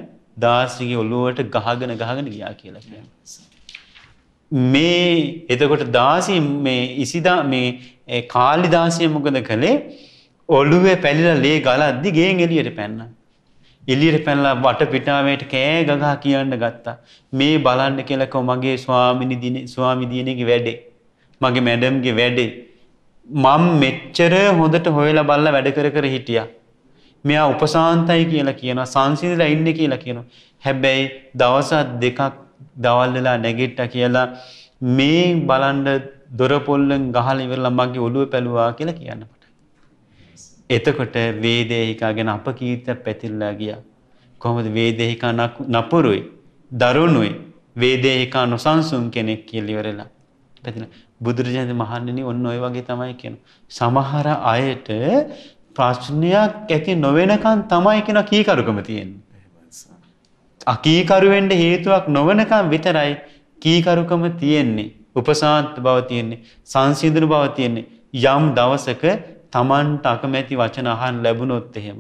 දාසිගේ ඔළුවට ගහගෙන ගහගෙන ගියා කියලා කියනවා. මේ එතකොට දාසී මේ ඉසිදා මේ කාලිදාසිය මොකද කළේ? ඔළුවේ පැලිලා ලේ ගලද්දි ගෙන් එළියට පැන්නා. එළියට පැනලා වට පිටාමේට කෑ ගගා කියන්න ගත්තා. මේ බලන්න කියලා කව මගේ ස්වාමිනි දිනේ ස්වාමි දිනේගේ වැඩේ. මගේ මැඩම්ගේ වැඩේ. මම මෙච්චර හොඳට හොයලා බලලා වැඩ කර කර හිටියා. මෙයා උපසාන්තයි කියලා කියනවා සංසිඳලා ඉන්නේ කියලා කියනවා. හැබැයි දවස් දෙකක් දවල් වෙලා නැගිට්ටා කියලා මේ බලන්න දොර පොල්ලෙන් ගහලා ඉවරලා මගේ ඔළුව පැලුවා කියලා කියන්න. එතකොට වේදේහිකා ගැන අපකීර්ත පැතිරලා ගියා. කොහොමද වේදේහිකා නපුරුයි, දරුණුයි, වේදේහිකා නොසන්සුන් කෙනෙක් කියලා ඉවරලා. පැතිරලා බුදුරජාණන් මහන්නේ ඔන්න ඔය වගේ තමයි කියන. සමහර අයට ප්‍රශ්නයක් ඇති නොවෙනකන් තමයි කියන කීකරුකම තියෙන්නේ. අකීකරු වෙන්න හේතුවක් නොවනකන් විතරයි කීකරුකම තියෙන්නේ. උපසාන්ත බව තියෙන්නේ. සංසිඳුණු බව තියෙන්නේ. යම් දවසක Tamanට අකමැති වචන අහන් ලැබුණොත් එහෙම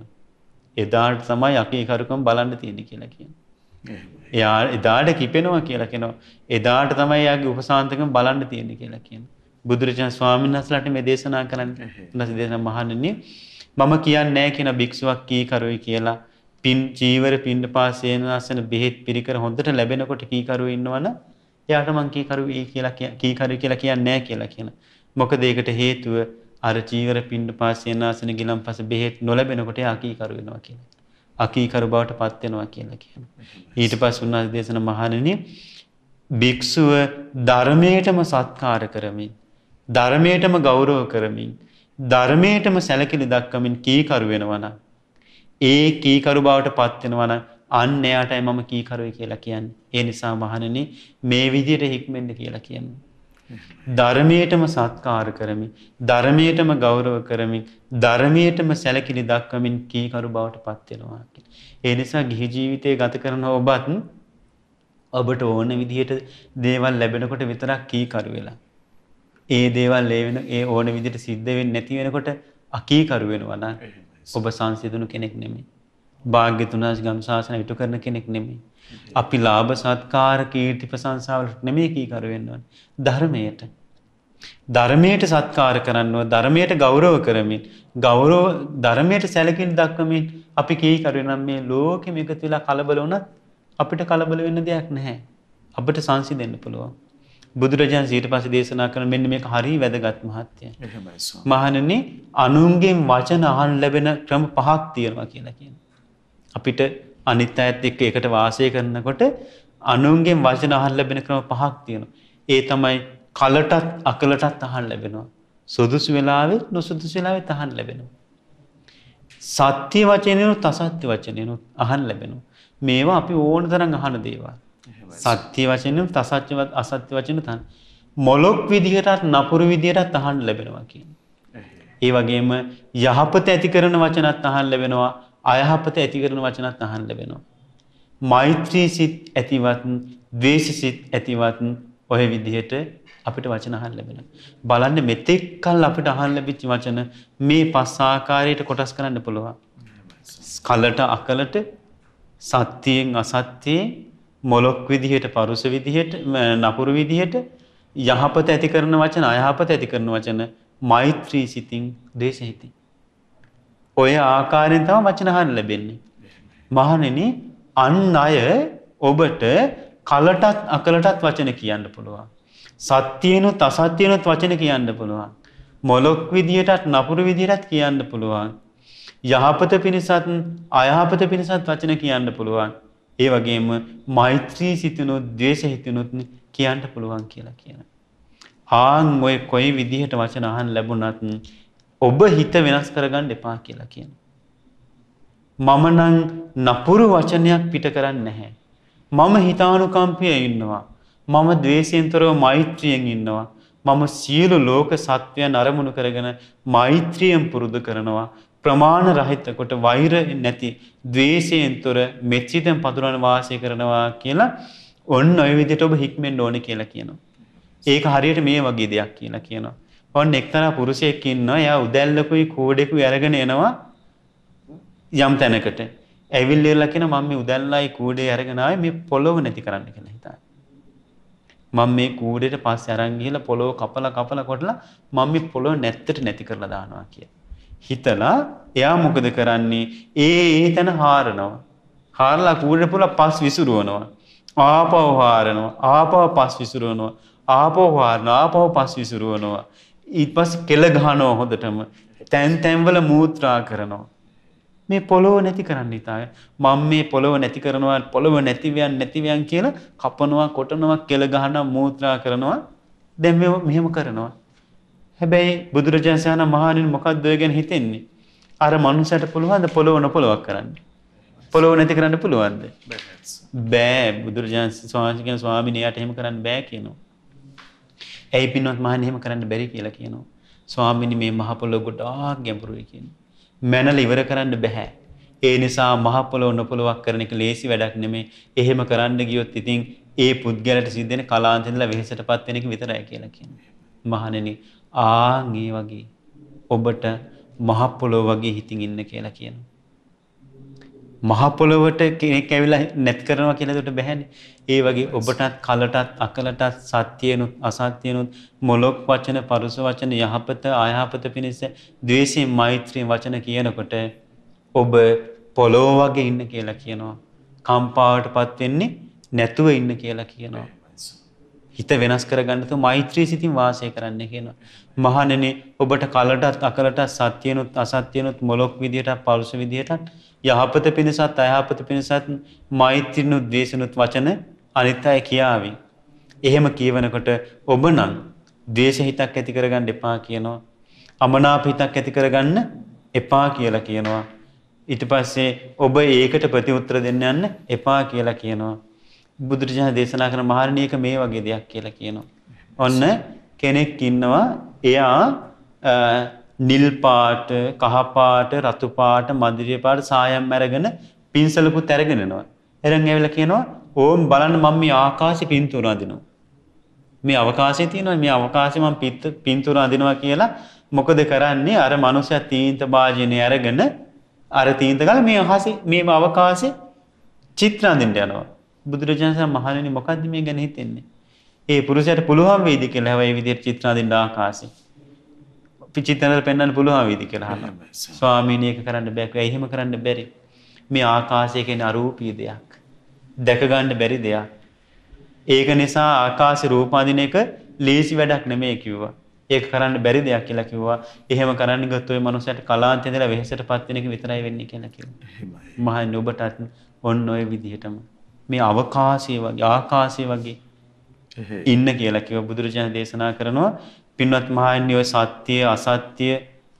එදාට තමයි අකීකරුකම් බලන්න තියෙන්නේ කියලා කියන්නේ. එයා එදාට කිපෙනවා කියලා කියනවා. එදාට තමයි යාගේ උපසාන්තකම් බලන්න තියෙන්නේ කියලා කියනවා. බුදුරජාණන් ස්වාමීන් වහන්සේලාට මේ දේශනා කරන්නේ. උන්වහන්සේ දේශනා මහන්නේ මම කියන්නේ නැහැ කියන භික්ෂුවක් කීකරුයි කියලා පින් චීවර පින්න පාසේන ආසන බෙහෙත් පිරිකර හොඳට ලැබෙනකොට කීකරු ඉන්නවනම් එයාට මං කීකරුයි කියලා කීකරු කියලා කියන්නේ නැහැ කියලා කියන. මොකද ඒකට හේතුව අර චීවර පින්ඩ පාසේනාසන ගිලම්පස බෙහෙත් නොලැබෙනකොට අකීකරු වෙනවා කියලා. අකීකරු බවට පත් වෙනවා කියලා කියනවා. ඊට පස්සේ උන්වහන්සේ දේශන මහණෙනි භික්ෂුව ධර්මයටම සත්කාර කරමින් ධර්මයටම ගෞරව කරමින් ධර්මයටම සැලකිලි දක්වමින් කීකරු වෙනවා නම් ඒ කීකරු බවට පත් වෙනවා නම් අන්න එයාටයි මම කීකරුයි කියලා කියන්නේ. ඒ නිසා මහණෙනි මේ විදිහට හික්මෙන්න කියලා කියන්නේ. ධර්මයටම සත්කාර කරමි ධර්මයටම ගෞරව කරමි ධර්මයටම සැලකිලි දක්වමින් කීකරු බවට පත් වෙනවා ඒ නිසා ගිහි ජීවිතය ගත කරන ඔබත් ඔබට ඕන විදිහට දේවල් ලැබෙනකොට විතරක් කීකරු වෙලා ඒ දේවල් ඒ වෙන ඒ ඕන විදිහට සිද්ධ වෙන්නේ නැති වෙනකොට අකීකරු වෙනවා නම් ඔබ සංසිඳුණු කෙනෙක් නෙමෙයි. භාග්‍යතුන් වහන්සේ ගම් ශාසනය ඉටු කරන කෙනෙක් නෙමෙයි. අපි ලාභ සත්කාර කීර්ති ප්‍රශංසාවලට නෙමෙයි කීකරු වෙන්න ඕනේ. ධර්මයට. ධර්මයට සත්කාර කරන්නව ධර්මයට ගෞරව කරමින් ගෞරව ධර්මයට සැලකින් දක්වමින් අපි කීකරු වෙනම් මේ ලෝකෙම එකතු වෙලා කලබල වුණත් අපිට කලබල වෙන්න දෙයක් නැහැ. අපිට සංසිඳෙන්න පුළුවන්. බුදුරජාන් ඊට පස්සේ දේශනා කරන මෙන්න මේක හරි වැදගත් මහත්ය. මහණෙනි, අනුන්ගෙන් වචන අහන් ලැබෙන ක්‍රම පහක් තියෙනවා කියලා කියනවා. අපිට අනිත් අයත් එක්ක එකට වාසය කරනකොට අනුන්ගෙන් වචන අහන්න ලැබෙන ක්‍රම පහක් තියෙනවා. ඒ තමයි කලටත් අකලටත් අහන්න ලැබෙනවා. සුදුසු වෙලාවෙත් නොසුදුසු වෙලාවෙත් අහන්න ලැබෙනවා. සත්‍ය වචනිනුත් අසත්‍ය වචනිනුත් අහන්න ලැබෙනවා. මේවා අපි ඕන තරම් අහන දේවල්. සත්‍ය වචනිනුත් අසත්‍ය අසත්‍ය වචනිනුත් අහන්න. මොලොක් විදිහටත් නපුරු විදිහටත් අහන්න ලැබෙනවා කියන්නේ. ඒ වගේම යහපත ඇති කරන වචනත් අහන්න ලැබෙනවා අයහපත ඇති කරන වචනත් අහන්න ලැබෙනවා. මෛත්‍රී සිත් ඇතිවත්, ද්වේෂ සිත් ඇතිවත් ඔය විදිහට අපිට වචන අහන්න ලැබෙනවා. බලන්න මෙතෙක් කල් අපිට අහන්න ලැබිච්ච වචන මේ පස් ආකාරයට කොටස් කරන්න පුළුවන්. කලට අකලට සත්‍යයෙන් අසත්‍යයෙන් මොලොක් විදිහට පරුස විදිහට නපුරු විදිහට යහපත ඇති කරන වචන අයහපත ඇති කරන වචන මෛත්‍රී සිතින් දේශහිතින් ඔය ආකාරයෙන් තමයි වචන අහන්න ලැබෙන්නේ. මහණෙනි අන් අය ඔබට කලටත් අකලටත් වචන කියන්න පුළුවන්. සත්‍යේනුත් අසත්‍යේනුත් වචන කියන්න පුළුවන්. මොලොක් විදියටත් නපුරු විදියටත් කියන්න පුළුවන්. යහපත පිණිසත් අයහපත පිණිසත් වචන කියන්න පුළුවන්. ඒ වගේම මෛත්‍රී සිතනොත් ද්වේෂ හිතනොත් කියන්න පුළුවන් කියලා කියන. ආන් ඔය කොයි විදිහට වචන අහන්න ලැබුණත් ඔබ හිත වෙනස් කරගන්න එපා කියලා කියන. මම නම් නපුරු වචනයක් පිට කරන්නේ නැහැ. මම හිතානුකම්පියෙන් ඉන්නවා. මම ද්වේෂයෙන් තොරව මෛත්‍රියෙන් ඉන්නවා. මම සියලු ලෝක සත්වයන් අරමුණු කරගෙන මෛත්‍රියෙන් පුරුදු කරනවා. ප්‍රමාණ රහිත කොට වෛර නැති ද්වේෂයෙන් තොර මෙච්චිතෙන් පතුරවන වාසය කරනවා කියලා ඔන්න ඔය විදිහට ඔබ හික්මෙන්න ඕනේ කියලා කියනවා. ඒක හරියට මේ වගේ දෙයක් කියලා කියනවා. ඔන්න එක්තරා පුරුෂයෙක් ඉන්නවා. එයා උදැල්ලකුයි කූඩෙකුයි අරගෙන එනවා යම් තැනකට. ඇවිල්ලිලා කියන මම මේ උදැල්ලයි කූඩේ අරගෙන ආවේ මේ පොළොව නැති කරන්න කියලා හිතා. මම මේ කූඩේට පස්සේ අරන් ගිහලා පොළොව කපලා කපලා කොටලා මම මේ පොළොව නැත්තට නැති කරලා දානවා කියලා. හිතලා එයා මොකද කරන්නේ? ඒ ඒ තැන හාරනවා. හාරලා කූඩේට පුළ පස් විසිරුවනවා. ආපව හාරනවා. ආපව පස් විසිරුවනවා. ආපව හාරනවා. ආපව පස් විසිරුවනවා. ඊට පස්සේ කෙල ගහනවා හොඳටම. තැන් තැන්වල මූත්‍රා කරනවා. මේ පොළොව නැති කරන්න හිතාය. මම මේ පොළොව නැති කරනවා පොළොව නැතිවයන් නැතිවයන් කියලා කපනවා කොටනවා කෙල ගහනවා මූත්‍රා කරනවා. දැන් මේ මෙහෙම කරනවා. හැබැයි බුදුරජාණන් මහණෙන් මොකද්ද ඔය ගැන හිතෙන්නේ? අර මනුස්සයට පුළුවන්ද පොළොව නොපොළොවක් කරන්න? පොළොව නැති කරන්න පුළුවන්ද? බෑ. බුදුරජාණන් ස්වාමීන් වහන්සේ ස්වාමීන් එයාට එහෙම කරන්න බෑ කියනවා. ඇයි පින්වත් මහණෙනි එහෙම කරන්න බැරි කියලා කියනවා. ස්වාමීනි මේ මහ පොළොව ගොඩාක් ගැඹුරුයි කියනවා. මැනලා ඉවර කරන්න බෑ. ඒ නිසා මහ පොළොව නොපොළවක් කරන එක ලේසි වැඩක් නෙමෙයි. එහෙම කරන්න ගියොත් ඉතින් ඒ පුද්ගලට සිද්ධ වෙන කලාන්තෙන්දලා වෙහෙසටපත් වෙන එක විතරයි කියලා කියනවා. මහණෙනි ආන් වගේ ඔබට මහ පොළොව වගේ හිතින් ඉන්න කියලා කියනවා. මහපොළොවට කෙනෙක් ඇවිලා නැත් කරනවා කියලා දුට බැහැනේ. ඒ වගේ ඔබටත් කලටත් අකලටත් සත්‍යයනුත් අසත්‍යයනුත් මොලොක් වචන පරුස වචන යහපත අයහපත පිණිස ද්වේෂයෙන් මෛත්‍රියෙන් වචන කියනකොට ඔබ පොළොව වගේ ඉන්න කියලා කියනවා. කම්පාවටපත් වෙන්නේ නැතුව ඉන්න කියලා කියනවා. හිත වෙනස් කරගන්නතු මෛත්‍රී සිතින් වාසය කරන්න කියනවා. මහණෙනි ඔබට කලටත් අකලටත් සත්‍යනොත් අසත්‍යනොත් මොලොක් විදියටත් පරුස විදියටත් යහපත පිණිසත් අයහපත පිණිසත් මෛත්‍රීනුත් ද්වේෂනුත් වචන අනිත් අය කියාවි. එහෙම කියවනකොට ඔබ නම් ද්වේෂ හිතක් ඇති කරගන්න එපා කියනවා. අමනාප හිතක් ඇති කරගන්න එපා කියලා කියනවා. ඊට පස්සේ ඔබ ඒකට ප්‍රතිඋත්තර දෙන්න යන්න එපා කියලා කියනවා. බුදුරජාණන් දේශනා කරන මහරණීයක මේ වගේ දෙයක් කියලා කියනවා. ඔන්න කෙනෙක් ඉන්නවා එයා නිල් පාට, කහ පාට, රතු පාට, මදිරිය පාට සායම් අරගෙන පින්සලකුත් අරගෙන යනවා. එරන් ඇවිල්ලා කියනවා ඕම් බලන්න මම මේ ආකාශෙ පින්තූර අඳිනවා. මේ අවකාශය තියෙනවා මේ අවකාශය මම පින්තූර අඳිනවා කියලා මොකද කරන්නේ අර මනුස්සයා තීන්ත භාජනය අරගෙන අර තීන්ත ගාලා මේ අහසේ මේ අවකාශේ චිත්‍ර අඳින්න යනවා බුදුරජාණන් මහණෙනි මොකද්ද මේ ගැන හිතෙන්නේ? ඒ පුරුෂයාට පුළුවන් වෙයිද කියලා හැව ඒ විදිහට චිත්‍රා දෙන්න ආකාශේ. පිචිතනල් පෙන්වන්න පුළුවන් වෙයිද කියලා අහනවා. ස්වාමීන් වහන්සේ කරන්න බෑ කියලා එහෙම කරන්න බැරි. මේ ආකාශය කියන්නේ අරූපී දෙයක්. දැක ගන්න බැරි දෙයක්. ඒක නිසා ආකාශ රූපාදින එක ලේසි වැඩක් නෙමෙයි කිව්වා. ඒක කරන්න බැරි දෙයක් කියලා කිව්වා. එහෙම කරන්න ගත්තොත් ඒ මනුස්සයාට කලාන්තේ ඉඳලා වෙහෙසටපත් වෙන එක විතරයි වෙන්නේ කියලා කිව්වා. එහෙමයි. මහන්නේ ඔබටත් ඔන්න ඔය විදිහටම මේ අවකාශය වගේ ආකාශය වගේ ඉන්න කියලා කිව්ව බුදුරජාණන් දේශනා කරනවා පින්වත් මහන්නේ ඔය සත්‍ය අසත්‍ය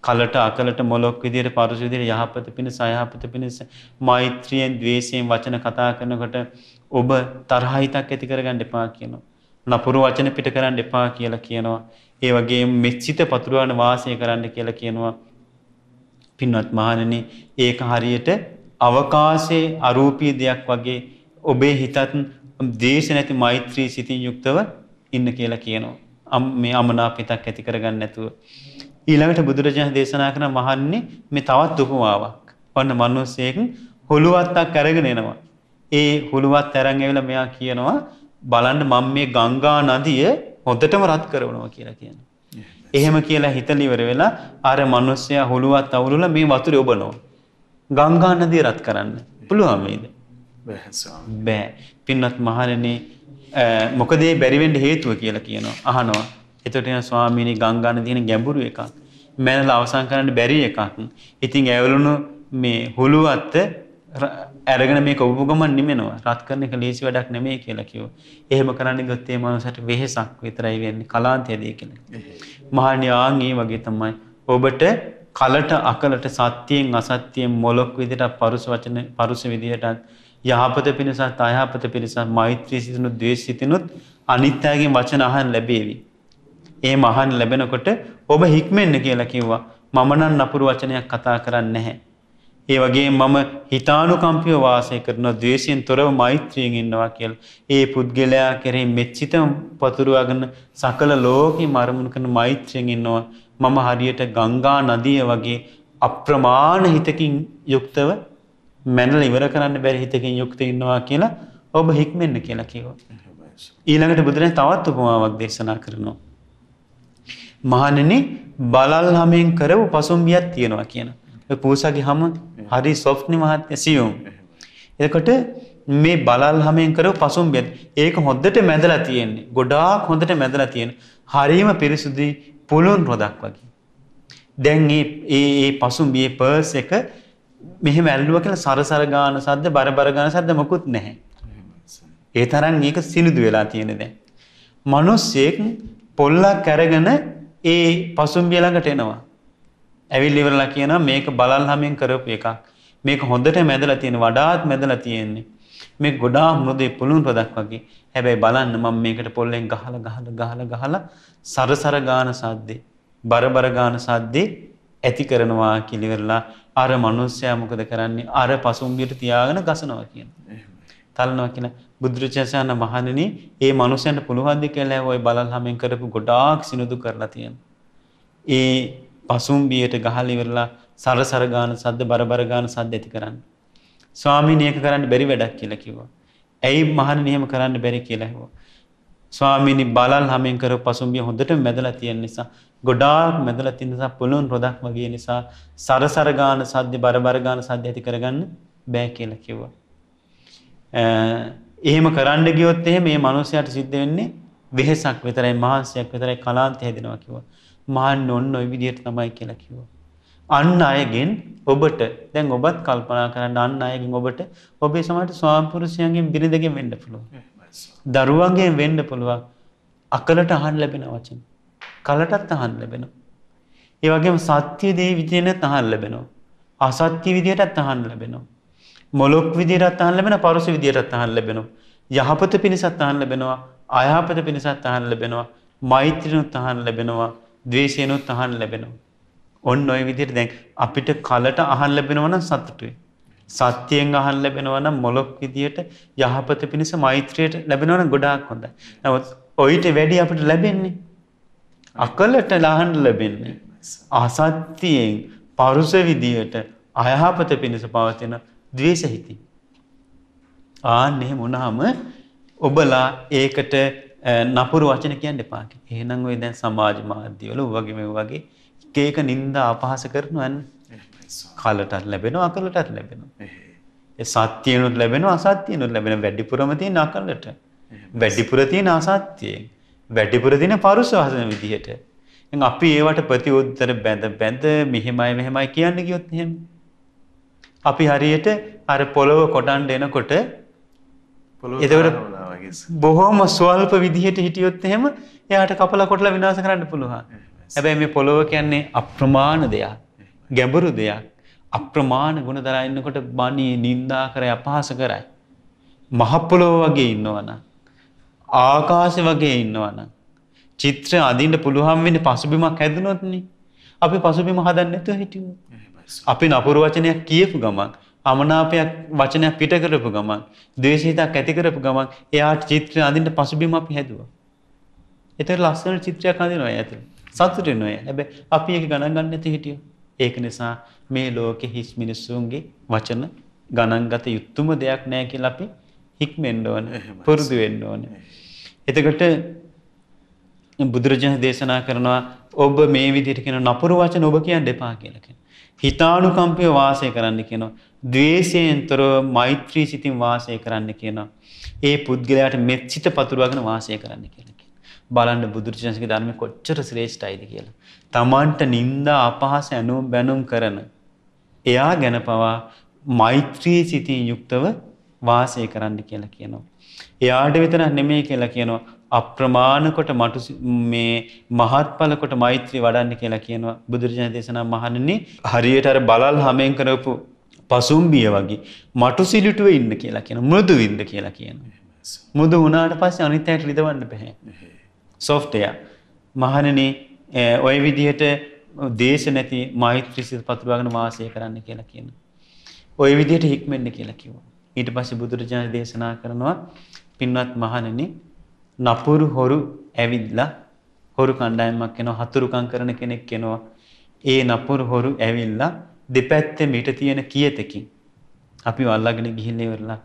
කලට අකලට මොලොක් විදියට පරුස විදියට යහපත පිණිස අයහපත පිණිස මෛත්‍රියෙන් ද්වේෂයෙන් වචන කතා කරනකොට ඔබ තරහ හිතක් ඇති කරගන්න එපා කියනවා. නපුරු වචන පිට කරන්න එපා කියලා කියනවා. ඒ වගේම මෙච්චිත පතුරවන වාසය කරන්න කියලා කියනවා. පින්වත් මහණෙනි, ඒක හරියට අවකාශයේ අරූපී දෙයක් වගේ ඔබේ හිතත් දේශ නැති මෛත්‍රී සිතින් යුක්තව ඉන්න කියලා කියනවා. අම් මේ අමනාපිතක් ඇති කරගන්න නැතුව. ඊළඟට බුදුරජාණන් දේශනා කරන මහන්නේ මේ තවත් උපමාවක්. ඔන්න මිනිස්සෙක් හොළුවත්තක් අරගෙන එනවා. ඒ හොළුවත් අරන් ඇවිල්ලා මෙයා කියනවා බලන්න මම මේ ගංගා නදිය හොඳටම රත් කරනවා කියලා කියනවා. එහෙම කියලා හිතලා ඉවර වෙලා අර මිනිස්සයා හොළුවත් අවුලලා මේ වතුරේ ඔබනවා. ගංගා නදිය රත් කරන්න. පුළුවන් වේද? බෑ පින්නත් මහණෙනි මොකදේ බැරිවෙන්න හේතුව කියලා කියනවා අහනවා එතකොට යන ස්වාමීනි ගංගාන තියෙන ගැඹුරු එකක් මැනලා අවසන් කරන්න බැරි එකක් ඉතින් ඇවලුණු මේ හුළු අත්ත අරගෙන මේක ඔබ ගමන් නිමෙනවා රත් කරන එක ලේසි වැඩක් නෙමෙයි කියලා කිව්වා. එහෙම කරන්න ගියොත් ඒ මනුස්සට වෙහෙසක් විතරයි වෙන්නේ කලාන්තයදී කියලා. මහණනි ආන් ඒ වගේ තමයි ඔබට කලට අකලට සත්‍යයෙන් අසත්‍යයෙන් මොලොක් විදිහට පරුස වචන පරුස විදිහටත් යහපත පිණසත් අයහපත පිණසත් මෛත්‍රී සිතනුත් ද්වේෂ සිතනුත් අනිත්‍යයෙන් වචන අහන් ලැබේවි. ඒ මහන් ලැබෙනකොට ඔබ හික්මෙන්න කියලා කිව්වා. මම නම් නපුරු වචනයක් කතා කරන්නේ නැහැ. ඒ වගේම මම හිතානුකම්පිය වාසය කරන ද්වේෂයෙන් තොරව මෛත්‍රියෙන් ඉන්නවා කියලා. ඒ පුද්ගලයා කෙරෙහි මෙච්චිත පතුරවගෙන සකල ලෝකෙ මරමුණු කරන මෛත්‍රියෙන් ඉන්නවා. මම හරියට ගංගා නදිය වගේ අප්‍රමාණ හිතකින් යුක්තව මැනල ඉවර කරන්න බැරි හිතකින් යුක්ත ඉන්නවා කියලා ඔබ හික්මෙන්න කියලා කිව්වා. ඊළඟට බුදුරජාණන් තවත් උපමාවක් දේශනා කරනවා. මහණෙනි බලල් හැමෙන් කරපු පසුම්බියක් තියෙනවා කියන. ඔය පූසාගේ හැම හරි සොෆ්ට් නේ මහත්ය සියුම්. එතකොට මේ බලල් හැමෙන් කරපු පසුම්බිය ඒක හොද්දට මැදලා තියෙන්නේ. ගොඩාක් හොද්දට මැදලා තියෙන. හරීම පිරිසුදුයි පුළුන් රොදක් වගේ. දැන් මේ මේ පසුම්බියේ පර්ස් එක මෙහෙම ඇල්ලුව කියලා සරසර ගාන සද්ද බරබර ගාන සද්ද මොකුත් නැහැ. ඒ තරම් ඒක සිනිදු වෙලා තියෙන දැන්. මිනිස්සෙක් පොල්ලක් අරගෙන ඒ පසුම්බිය ළඟට එනවා. ඇවිල්ලා ඉවරලා කියනවා මේක බලල්හමෙන් කරපු එකක්. මේක හොඳට මැදලා තියෙන වඩාත් මැදලා තියෙන්නේ. මේ ගොඩාක් මෘදේ පුළුන් පදක් වගේ. හැබැයි බලන්න මම මේකට පොල්ලෙන් ගහලා ගහලා ගහලා ගහලා සරසර ගාන සද්දේ බරබර ගාන සද්දේ ඇති කරනවා කියලා අර මනුස්්‍යයා මොකද කරන්නේ අර පසුම්ගිට තියාගෙන ගසනවා කියන. තලනවා කියන බුදුරජාසයන්න මහණනි ඒ මනුසයන්ට පුළුවන්දි කැලෑ ඔය බලල්හමෙන් කරපු ගොඩාක් සිනුදු කරලා තියෙන. ඒ පසුම්බියට ගහලිවෙරලා සරසරගාන සද්ද බරබරගාන සද්ද ඇති කරන්න. ස්වාමීනයක කරන්න බැරි වැඩක් කියලා කිව්වා. ඇයි මහණ නියම කරන්න බැරි කියලා හෙවා. ස්වාමීනි බලල් හමෙන් කර පසුම්බිය හොඳට මැදලා තියෙන නිසා ගොඩාක් මැදලා තියෙන නිසා පුළුවන් රොදක් වගේ නිසා සරසර ගාන සද්ද බරබර ගාන සද්ද ඇති කරගන්න බෑ කියලා කිව්වා. එහෙම කරන්න ගියොත් එහෙම මේ මිනිස්යාට සිද්ධ වෙන්නේ වෙහසක් විතරයි මහන්සියක් විතරයි කලාන්තය හැදෙනවා කිව්වා. මහන්න ඔන්න ওই විදිහට තමයි කියලා කිව්වා. අන්න අයගෙන් ඔබට දැන් ඔබත් කල්පනා කරන්න අන්න අයගෙන් ඔබට ඔබේ සමාජයට ස්වාමිපුරුෂයන්ගෙන් බිරිඳගෙන් වෙන්න පුළුවන්. දරුවන්ගෙන් වෙන්න පුළුවන්. අකලට අහන්න ලැබෙන වචන. කලටත් අහන්න ලැබෙනවා. ඒ වගේම සත්‍ය දේ විදියට අහන්න ලැබෙනවා. අසත්‍ය විදියටත් අහන්න ලැබෙනවා. මොලොක් විදියටත් අහන්න ලැබෙනවා, පරුස විදියටත් අහන්න ලැබෙනවා. යහපත පිණිසත් අහන්න ලැබෙනවා, අයහපත පිණිසත් අහන්න ලැබෙනවා. මෛත්‍රියනුත් අහන්න ලැබෙනවා, ද්වේෂයනුත් අහන්න ලැබෙනවා. ඔන්න ඔය විදිහට දැන් අපිට කලට අහන්න ලැබෙනවා නම් සතුටුයි. සත්‍යයෙන් අහන්න ලැබෙනවා නම් මොලොක් විදියට යහපත පිණිස මෛත්‍රියට ලැබෙනවා නම් ගොඩාක් හොඳයි. නමුත් ඔయిత වැඩි අපිට ලැබෙන්නේ අකලට ලහන් ලැබෙන්නේ. අසත්‍යයෙන් පරුස විදියට අයහපත පිණිස පවතින ද්වේෂ හිති. ආන්න එහෙම වුණාම ඔබලා ඒකට නපුරු වචන කියන්න එපා කියලා. එහෙනම් ඔය දැන් සමාජ මාධ්‍ය වල වගේ මේ වගේ එක එක නිନ୍ଦා අපහාස කරනවන්නේ. කලටත් ලැබෙනවා අකලටත් ලැබෙනවා. ඒ සත්‍යනුත් ලැබෙනවා අසත්‍යනුත් ලැබෙන වැඩිපුරම තියෙන අකලට. වැඩිපුර තියෙන අසත්‍යයෙන්. වැඩිපුර දින පරුස වහසන විදිහට. අපි ඒවට ප්‍රතිඋත්තර බැඳ බැඳ මෙහෙමයි මෙහෙමයි කියන්න ගියොත් එහෙම. අපි හරියට අර පොළොව කොටන්ඩ එනකොට එතකට බොහෝම ස්වල්ප විදිහට හිටියොත් එහෙම එයාට කපල කොටලා විනාස කරන්න පුළුවන්. හැබැයි මේ පොළොව කියන්නේ අප්‍රමාණ දෙයක්. ගැඹුරු දෙයක්. අප්‍රමාණ ගුණ දරා ඉන්නකොට බණී නින්දා කරයි අපහාස කරයි. මහපොළොව වගේ ඉන්නවනම් ආකාශ වගේ ඉන්නවනම් චිත්‍ර අඳින්න පුළුවන් වෙන්නේ පසුබිමක් හැදුනොත්නේ. අපි පසුබිම හදන්න නැතුව හිටියොත්. අපි නපුරු වචනයක් කියපු ගමන් අමනාපයක් වචනයක් පිට කරපු ගමන් ද්වේෂිතක් ඇති කරපු ගමන් එයාට චිත්‍රය අඳින්න පසුබිම අපි හැදුවා. ඒතර ලස්සන චිත්‍රයක් අඳිනවා ඇතර. සතුටු වෙනවා. හැබැයි අපි ඒක ගණන් ගන්න නැති හිටියෝ. ඒක නිසා මේ ලෝකෙ හිස් මිනිස්සුන්ගේ වචන ගණන් ගත යුතුම දෙයක් නෑ කියලා අපි හික්මෙන්න ඕන. පුරුදු වෙන්න ඕනේ. එතකොට බුදුරජාණන් දේශනා කරනවා ඔබ මේ විදිහට කියන නපුරු වචන ඔබ කියන්න එපා කියලා කියනවා. හිතානුකම්පිත වාසය කරන්න කියනවා. ද්වේෂයෙන්තරව මෛත්‍රී සිතින් වාසය කරන්න කියනවා. ඒ පුද්ගලයාට මෙත් සිත පතුරවාගෙන වාසය කරන්න කියලා කියනවා. බලන්න බුදුරජාණන්ගේ ධර්මයේ කොච්චර ශ්‍රේෂ්ඨයිද කියලා. Tamanට නිନ୍ଦා අපහාස ඇනුම් බැනුම් කරන එයා ගැන පවා මෛත්‍රී සිතින් යුක්තව වාසය කරන්න කියලා කියනවා. එයාට විතර නෙමෙයි කියලා කියනවා. අප්‍රමාණ කොට මට මේ මහත්ඵල කොට මෛත්‍රී වඩන්න කියලා කියනවා. බුදුරජාණන් දේශනා මහණෙනි හරියට අර බලල් හැමෙන් කරපු පසුම්බිය වගේ මටු සිලුටුවේ ඉන්න කියලා කියනවා. මෘදු වින්ද කියලා කියනවා. මුදු වුණාට පස්සේ අනිත් අයට රිදවන්න බෑ. software මහණෙනි ওই විදිහට දේශ නැති මෛත්‍රී සිත පතුරවාගෙන වාසය කරන්න කියලා කියනවා. ওই විදිහට හික්මෙන්න කියලා කිව්වා. ඊට පස්සේ බුදුරජාණන් දේශනා කරනවා පින්වත් මහණෙනි නපුරු හොරු ඇවිල්ලා හොරු කණ්ඩායමක් එනවා හතුරුකම් කරන කෙනෙක් එනවා ඒ නපුරු හොරු ඇවිල්ලා දෙපැත්තේ මිට තියෙන කියතකින් අපි වල්ලාගෙන ගිහින් ඉවරලා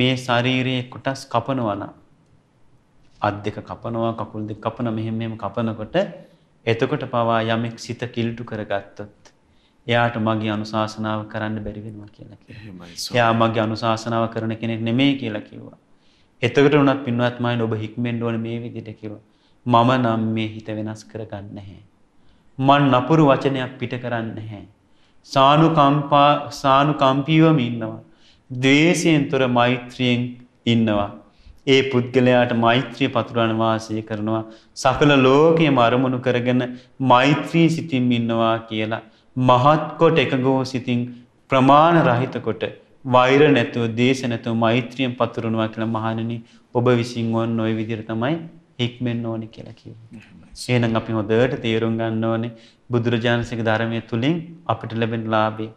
මේ ශාරීරියේ කොටස් කපනවා නම් අත් දෙක කපනවා කකුල් දෙක කපන මෙහෙම මෙහෙම කපනකොට එතකොට පවා යමෙක් සිත කිලුටු කරගත්තොත් එයාට මගේ අනුශාසනාව කරන්න බැරි වෙනවා කියලා කිව්වා. එයා මගේ අනුශාසනාව කරන කෙනෙක් නෙමෙයි කියලා කිව්වා. එතකොට උනත් පින්වත්මයින් ඔබ හික්මෙන්න ඕන මේ විදිහට කිව්වා. මම නම් මේ හිත වෙනස් කරගන්නේ නැහැ. මන් නපුරු වචනයක් පිට කරන්නේ නැහැ. සානුකම්පා සානුකම්පීවම ඉන්නවා. ද්වේෂයෙන් තොර මෛත්‍රියෙන් ඉන්නවා. ඒ පුද්ගලයාට මෛත්‍රිය පතුරවන වාසය කරනවා. සකල ලෝකයේම අරමුණු කරගෙන මෛත්‍රී සිතින් ඉන්නවා කියලා මහත් කොට එකගෝ සිතින් ප්‍රමාණ රහිත කොට වෛර නැතුව දේශ නැතුව මෛත්‍රියෙන් පතුරනවා කියලා මහණෙනි ඔබ විසින් ඕන ওই විදිහට තමයි හික්මෙන්න ඕනේ කියලා කියනවා. එහෙනම් අපි හොඳට තේරුම් ගන්න ඕනේ බුදුරජාණන්සේගේ ධර්මයේ තුලින් අපිට ලැබෙන ලාභය.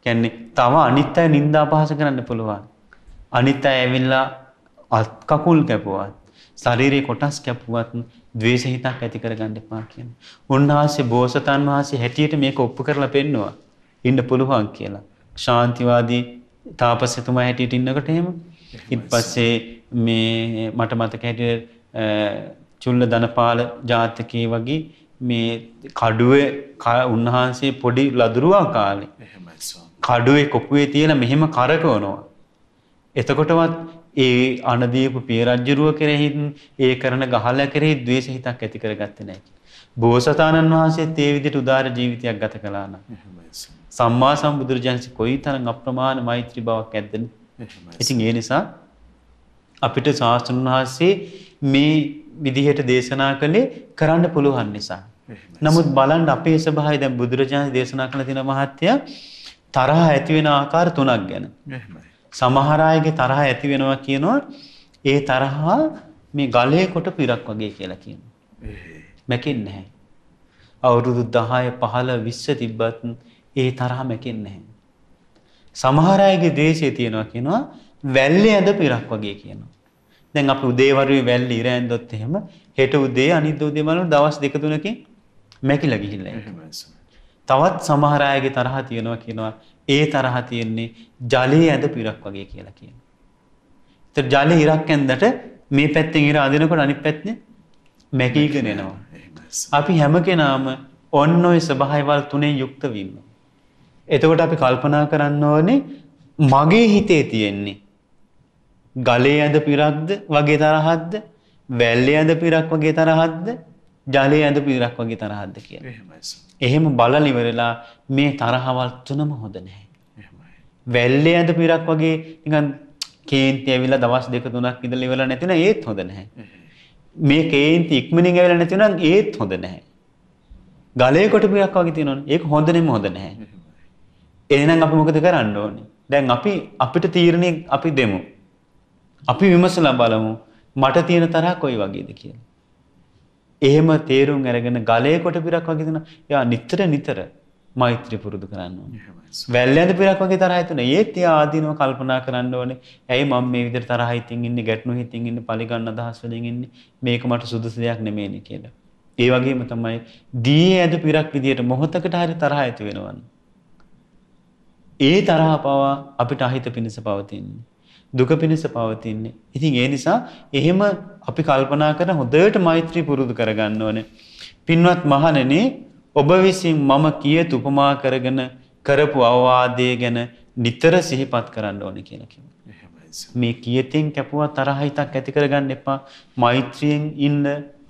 කියන්නේ තව අනිත් අය නිନ୍ଦා අපහාස කරන්න පුළුවන්. අනිත් අය ඇවිල්ලා අත් කකුල් කැපුවත්, ශරීරේ කොටස් කැපුවත් ද්වේෂ හිතක් ඇති කරගන්න එපා කියන්නේ. උන්වහන්සේ බෝසතන් වහන්සේ හැටියට මේක ඔප්පු කරලා පෙන්නවා. ඉන්න පුළුවන් කියලා. ශාන්තිවාදී තාපසතුමා හැටියට ඉන්නකොට එහෙම ඉත් පස්සේ මේ මට මතක හැටියට චුල්ල ධනපාල ජාතකයේ වගේ මේ කඩුවේ උන්වහන්සේ පොඩි ලදරුවා කාලේ කඩුවේ කොපුවේ තියෙන මෙහෙම කරකවනවා එතකොටවත් ඒ අනදීපු පිය රජ්ජුරුව කෙරෙහි ඒ කරන ගහල කෙරෙහි ද්වේෂ හිතක් ඇති කරගත්තේ නැහැ. බෝසතාණන් වහන්සේත් ඒ විදිහට උදාර ජීවිතයක් ගත කළා නම්. සම්මා සම්බුදුරජාණන්සේ කොයිතරම් අප්‍රමාණ මෛත්‍රී බවක් ඇද්දද? ඉතින් ඒ නිසා අපිට සාස්තුන් වහන්සේ මේ විදිහට දේශනා කළේ කරන්න පුළුවන් නිසා. නමුත් බලන්න අපේ ස්වභාවය දැන් බුදුරජාණන් දේශනා කළ තියෙන මහත්ය තරහ ඇති වෙන ආකාර තුනක් ගැන. සමහර අයගේ තරහ ඇති වෙනවා කියනවා ඒ තරහා මේ ගලේ කොට පිරක් වගේ කියලා කියනවා. මැකෙන්නේ නැහැ. අවුරුදු 10 15 20 තිබ්බත් ඒ තරහ මැකෙන්නේ නැහැ. සමහර අයගේ දේශය තියෙනවා කියනවා වැල්ලේ ඇඳ පිරක් වගේ කියනවා. දැන් අපි උදේවරුේ වැල්ල ඉර ඇඳොත් එහෙම හෙට උදේ අනිද්දා උදේ බලන දවස් දෙක තුනකින් මැකිලා ගිහිල්ලා තවත් සමහර අයගේ තරහ තියෙනවා කියනවා ඒ තරහ තියෙන්නේ ජලයේ ඇඳ පිරක් වගේ කියලා කියනවා. ඒතර ජලයේ ඉරක් ඇඳට මේ පැත්තෙන් ඉර අඳිනකොට අනිත් පැත්තේ මැකීගෙන එනවා. අපි හැම කෙනාම ඔන්න ඔය ස්වභාවවල් තුනේ යුක්ත වෙන්නේ. එතකොට අපි කල්පනා කරන්න ඕනේ මගේ හිතේ තියෙන්නේ. ගලේ ඇඳ පිරක්ද වගේ තරහක්ද? වැල්ලේ ඇඳ පිරක් වගේ තරහක්ද? ජලයේ ඇඳ පිරක් වගේ තරහක්ද කියලා. එහෙම බලලා ඉවරලා මේ තරහවල් තුනම හොඳ නැහැ. වැල්ලේ ඇඳ පිරක් වගේ නිකන් කේන්ති ඇවිල්ලා දවස් දෙක තුනක් ඉඳලා ඉවරලා නැතිනම් ඒත් හොඳ නැහැ. මේ කේන්ති ඉක්මනින් ඇවිල්ලා නැතිනම් ඒත් හොඳ නැහැ. ගලේ කොටුපයක් වගේ තියෙනවනේ. ඒක හොඳ නෙමෙයි හොඳ නැහැ. එහෙනම් අපි මොකද කරන්න ඕනේ? දැන් අපි අපිට තීරණේ අපි දෙමු. අපි විමසලා බලමු මට තියෙන තරහ කොයි වගේද කියලා. එහෙම තේරුම් අරගෙන ගලේ කොට පිරක් වගේ දෙන යා නිතර නිතර මෛත්‍රී පුරුදු කරන්න ඕනේ. වැල්ලඳ පිරක් වගේ තරහ හිතුනේ. ඒත් එයා ආදීනව කල්පනා කරන්න ඕනේ. ඇයි මම මේ විදිහට තරහ හිතින් ඉන්නේ, ගැටණු හිතින් ඉන්නේ, පරිගන්න අදහස් වලින් ඉන්නේ. මේක මට සුදුසු දෙයක් නෙමෙයිනේ කියලා. ඒ වගේම තමයි දී ඇද පිරක් විදියට මොහොතකට හරි තරහ ඇති වෙනවන්නේ. ඒ තරහ පවා අපිට අහිත පිණිස පවතින්නේ. දුක පිණිස පවතින්නේ. ඉතින් ඒ නිසා එහෙම අපි කල්පනා කරන හොඳට මෛත්‍රී පුරුදු කරගන්න ඕනේ. පින්වත් මහණෙනි, ඔබ විසින් මම කියතු උපමා කරගෙන කරපු අවවාදයේ ගැන නිතර සිහිපත් කරන්න ඕනේ කියලා කිව්වා. මේ කියතෙන් කැපුවා තරහ හිතක් ඇති කරගන්න එපා. මෛත්‍රියෙන් ඉන්න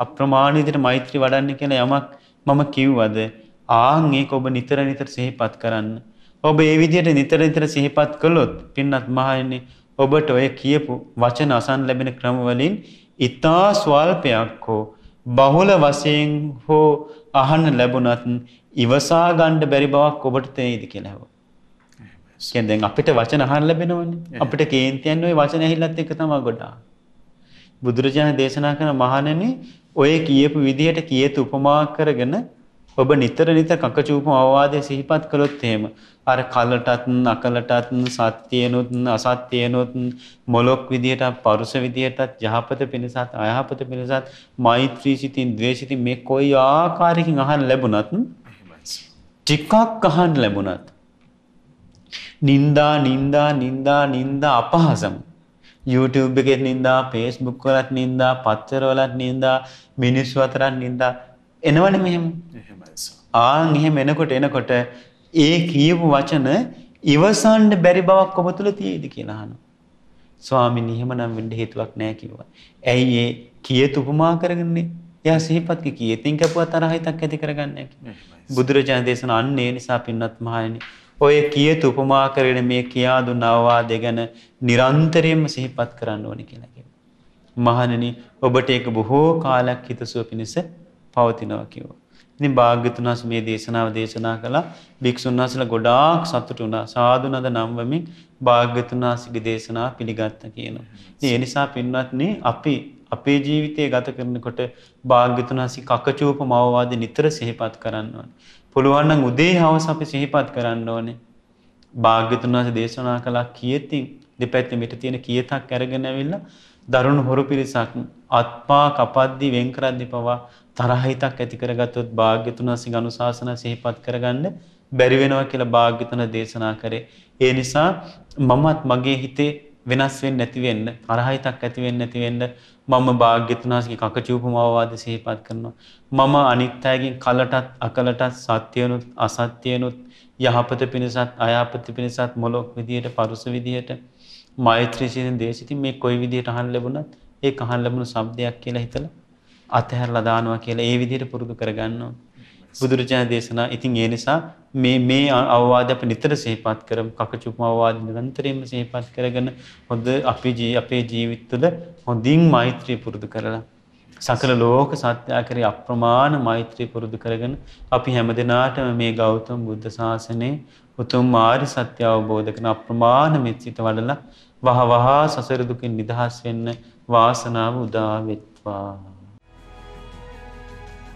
අප්‍රමාණ විදිහට මෛත්‍රී වඩන්න කියලා යමක් මම කිව්වද? ආන් ඒක ඔබ නිතර නිතර සිහිපත් කරන්න. ඔබ ඒ විදිහට නිතර නිතර සිහිපත් කළොත් පින්නත් මහයනි ඔබට ඔය කියපු වචන අසන් ලැබෙන ක්‍රම වලින් ඊතා ස්වල්පයක් හෝ බහුල වශයෙන් හෝ අහන්න ලැබුණත් ඉවසා ගන්න බැරි බවක් ඔබට තේයිද කියලා හව. කියන්නේ දැන් අපිට වචන අහන්න ලැබෙනවනේ. අපිට කේන්තියන් ওই වචන ඇහිලත් එක තමයි ගොඩාක්. බුදුරජාණන් දේශනා කරන මහණෙනි ඔය කියපු විදිහට කියත උපමා කරගෙන ඔබ නිතර නිතර කකචූපම අවවාදය සිහිපත් කළොත් එහෙම අර කලටත් අකලටත් සත්‍යයනොත් අසත්‍යයනොත් මොලොක් විදියට පරුස විදියටත් යහපත පිණිසත් අයහපත පිණිසත් මෛත්‍රී සිතින් ද්වේෂිතින් මේ කොයි ආකාරයකින් අහන්න ලැබුණත් ටිකක් අහන්න ලැබුණත් නින්දා නින්දා නින්දා නින්දා අපහසම YouTube එකේ නින්දා Facebook වලත් නින්දා පත්තරවලත් නින්දා මිනිස් අතරත් නින්දා එනවනේ මෙහෙම. එහෙමයි. ආන් එහෙම එනකොට එනකොට ඒ කියපු වචන ඉවසන්න බැරි බවක් ඔබ තුල තියෙයිද කියලා අහනවා. ස්වාමීන් එහෙමනම් වෙන්න හේතුවක් නැහැ කිව්වා. ඇයි ඒ කියත උපමා කරගන්නේ? එයා සිහිපත් කීයෙන් කැපුවා තරහිතක් ඇති කරගන්නේ නැහැ. බුදුරජාණන් දේශනා අන්නේ නිසා පින්වත් මහණෙනි ඔය කියත උපමා කරගෙන මේ කියා දුන්න අවවාදය ගැන නිරන්තරයෙන්ම සිහිපත් කරන්න ඕනේ කියලා කියනවා. මහණෙනි ඔබට ඒක බොහෝ කාලයක් හිතසුව පිණිස පවතිනවා කිව්වා. ඉතින් භාග්‍යතුන් වහන්සේ මේ දේශනාව දේශනා කළා. භික්ෂුන් වහන්සේලා ගොඩාක් සතුටු වුණා. සාදුනද නම් වමින් භාග්‍යතුන් වහන්සේගේ දේශනාව පිළිගත්තා කියනවා. ඉතින් ඒ නිසා පින්වත්නි අපි අපේ ජීවිතය ගත කරනකොට භාග්‍යතුන් වහන්සේ කකචූප මවවාද නිතර සිහිපත් කරන්න ඕනේ. පුළුවන් නම් උදේ හවස අපි සිහිපත් කරන්න ඕනේ. භාග්‍යතුන් වහන්සේ දේශනා කළා කියතින් දෙපැත්තේ මෙට තියෙන කියතක් අරගෙන ඇවිල්ලා දරුණු හොරු පිරිසක් අත්පා කපද්දි වෙන් කරද්දි පවා තරහ හිතක් ඇති කරගත්තොත් භාග්‍යතුන් වහන්සේ අනුශාසන සිහිපත් කරගන්න බැරි වෙනවා කියලා භාග්‍යතුන් දේශනා කරේ. ඒ නිසා මමත් මගේ හිතේ වෙනස් වෙන්නේ නැති වෙන්න තරහිතක් ඇති වෙන්නේ නැති වෙන්න මම භාග්‍යතුනාස්ගේ කකචූපම අවවාද සිහිපත් කරනවා මම අනිත් අයගෙන් කලටත් අකලටත් සත්‍යනුත් අසත්‍යනුත් යහපත පිණිසත් අයහපත පිණිසත් මොලොක් විදියට පරුස විදියට මෛත්‍රී සිතෙන් දේශිතින් මේ කොයි විදියට අහන්න ලැබුණත් ඒක අහන්න ලැබුණු શબ્දයක් කියලා හිතලා අතහැරලා දානවා කියලා ඒ විදිහට පුරුදු කරගන්නවා. බුදුරජාණන් දේශනා. ඉතින් ඒ නිසා මේ මේ අවවාද අප නිතර සිහිපත් කරමු. කකචුප්ම අවවාද නිරන්තරයෙන්ම සිහිපත් කරගෙන හොඳ අපේ ජී අපේ ජීවිත තුළ හොඳින් මෛත්‍රී පුරුදු කරලා සකල ලෝක සත්‍යාකරී අප්‍රමාණ මෛත්‍රී පුරුදු කරගෙන අපි හැමදෙනාටම මේ ගෞතම බුද්ධ ශාසනයේ උතුම් ආරි සත්‍ය අවබෝධ කරන අප්‍රමාණ මෙත්සිත වඩලා වහවහා සසර දුකින් නිදහස් වෙන්න වාසනාව උදා වෙත්වා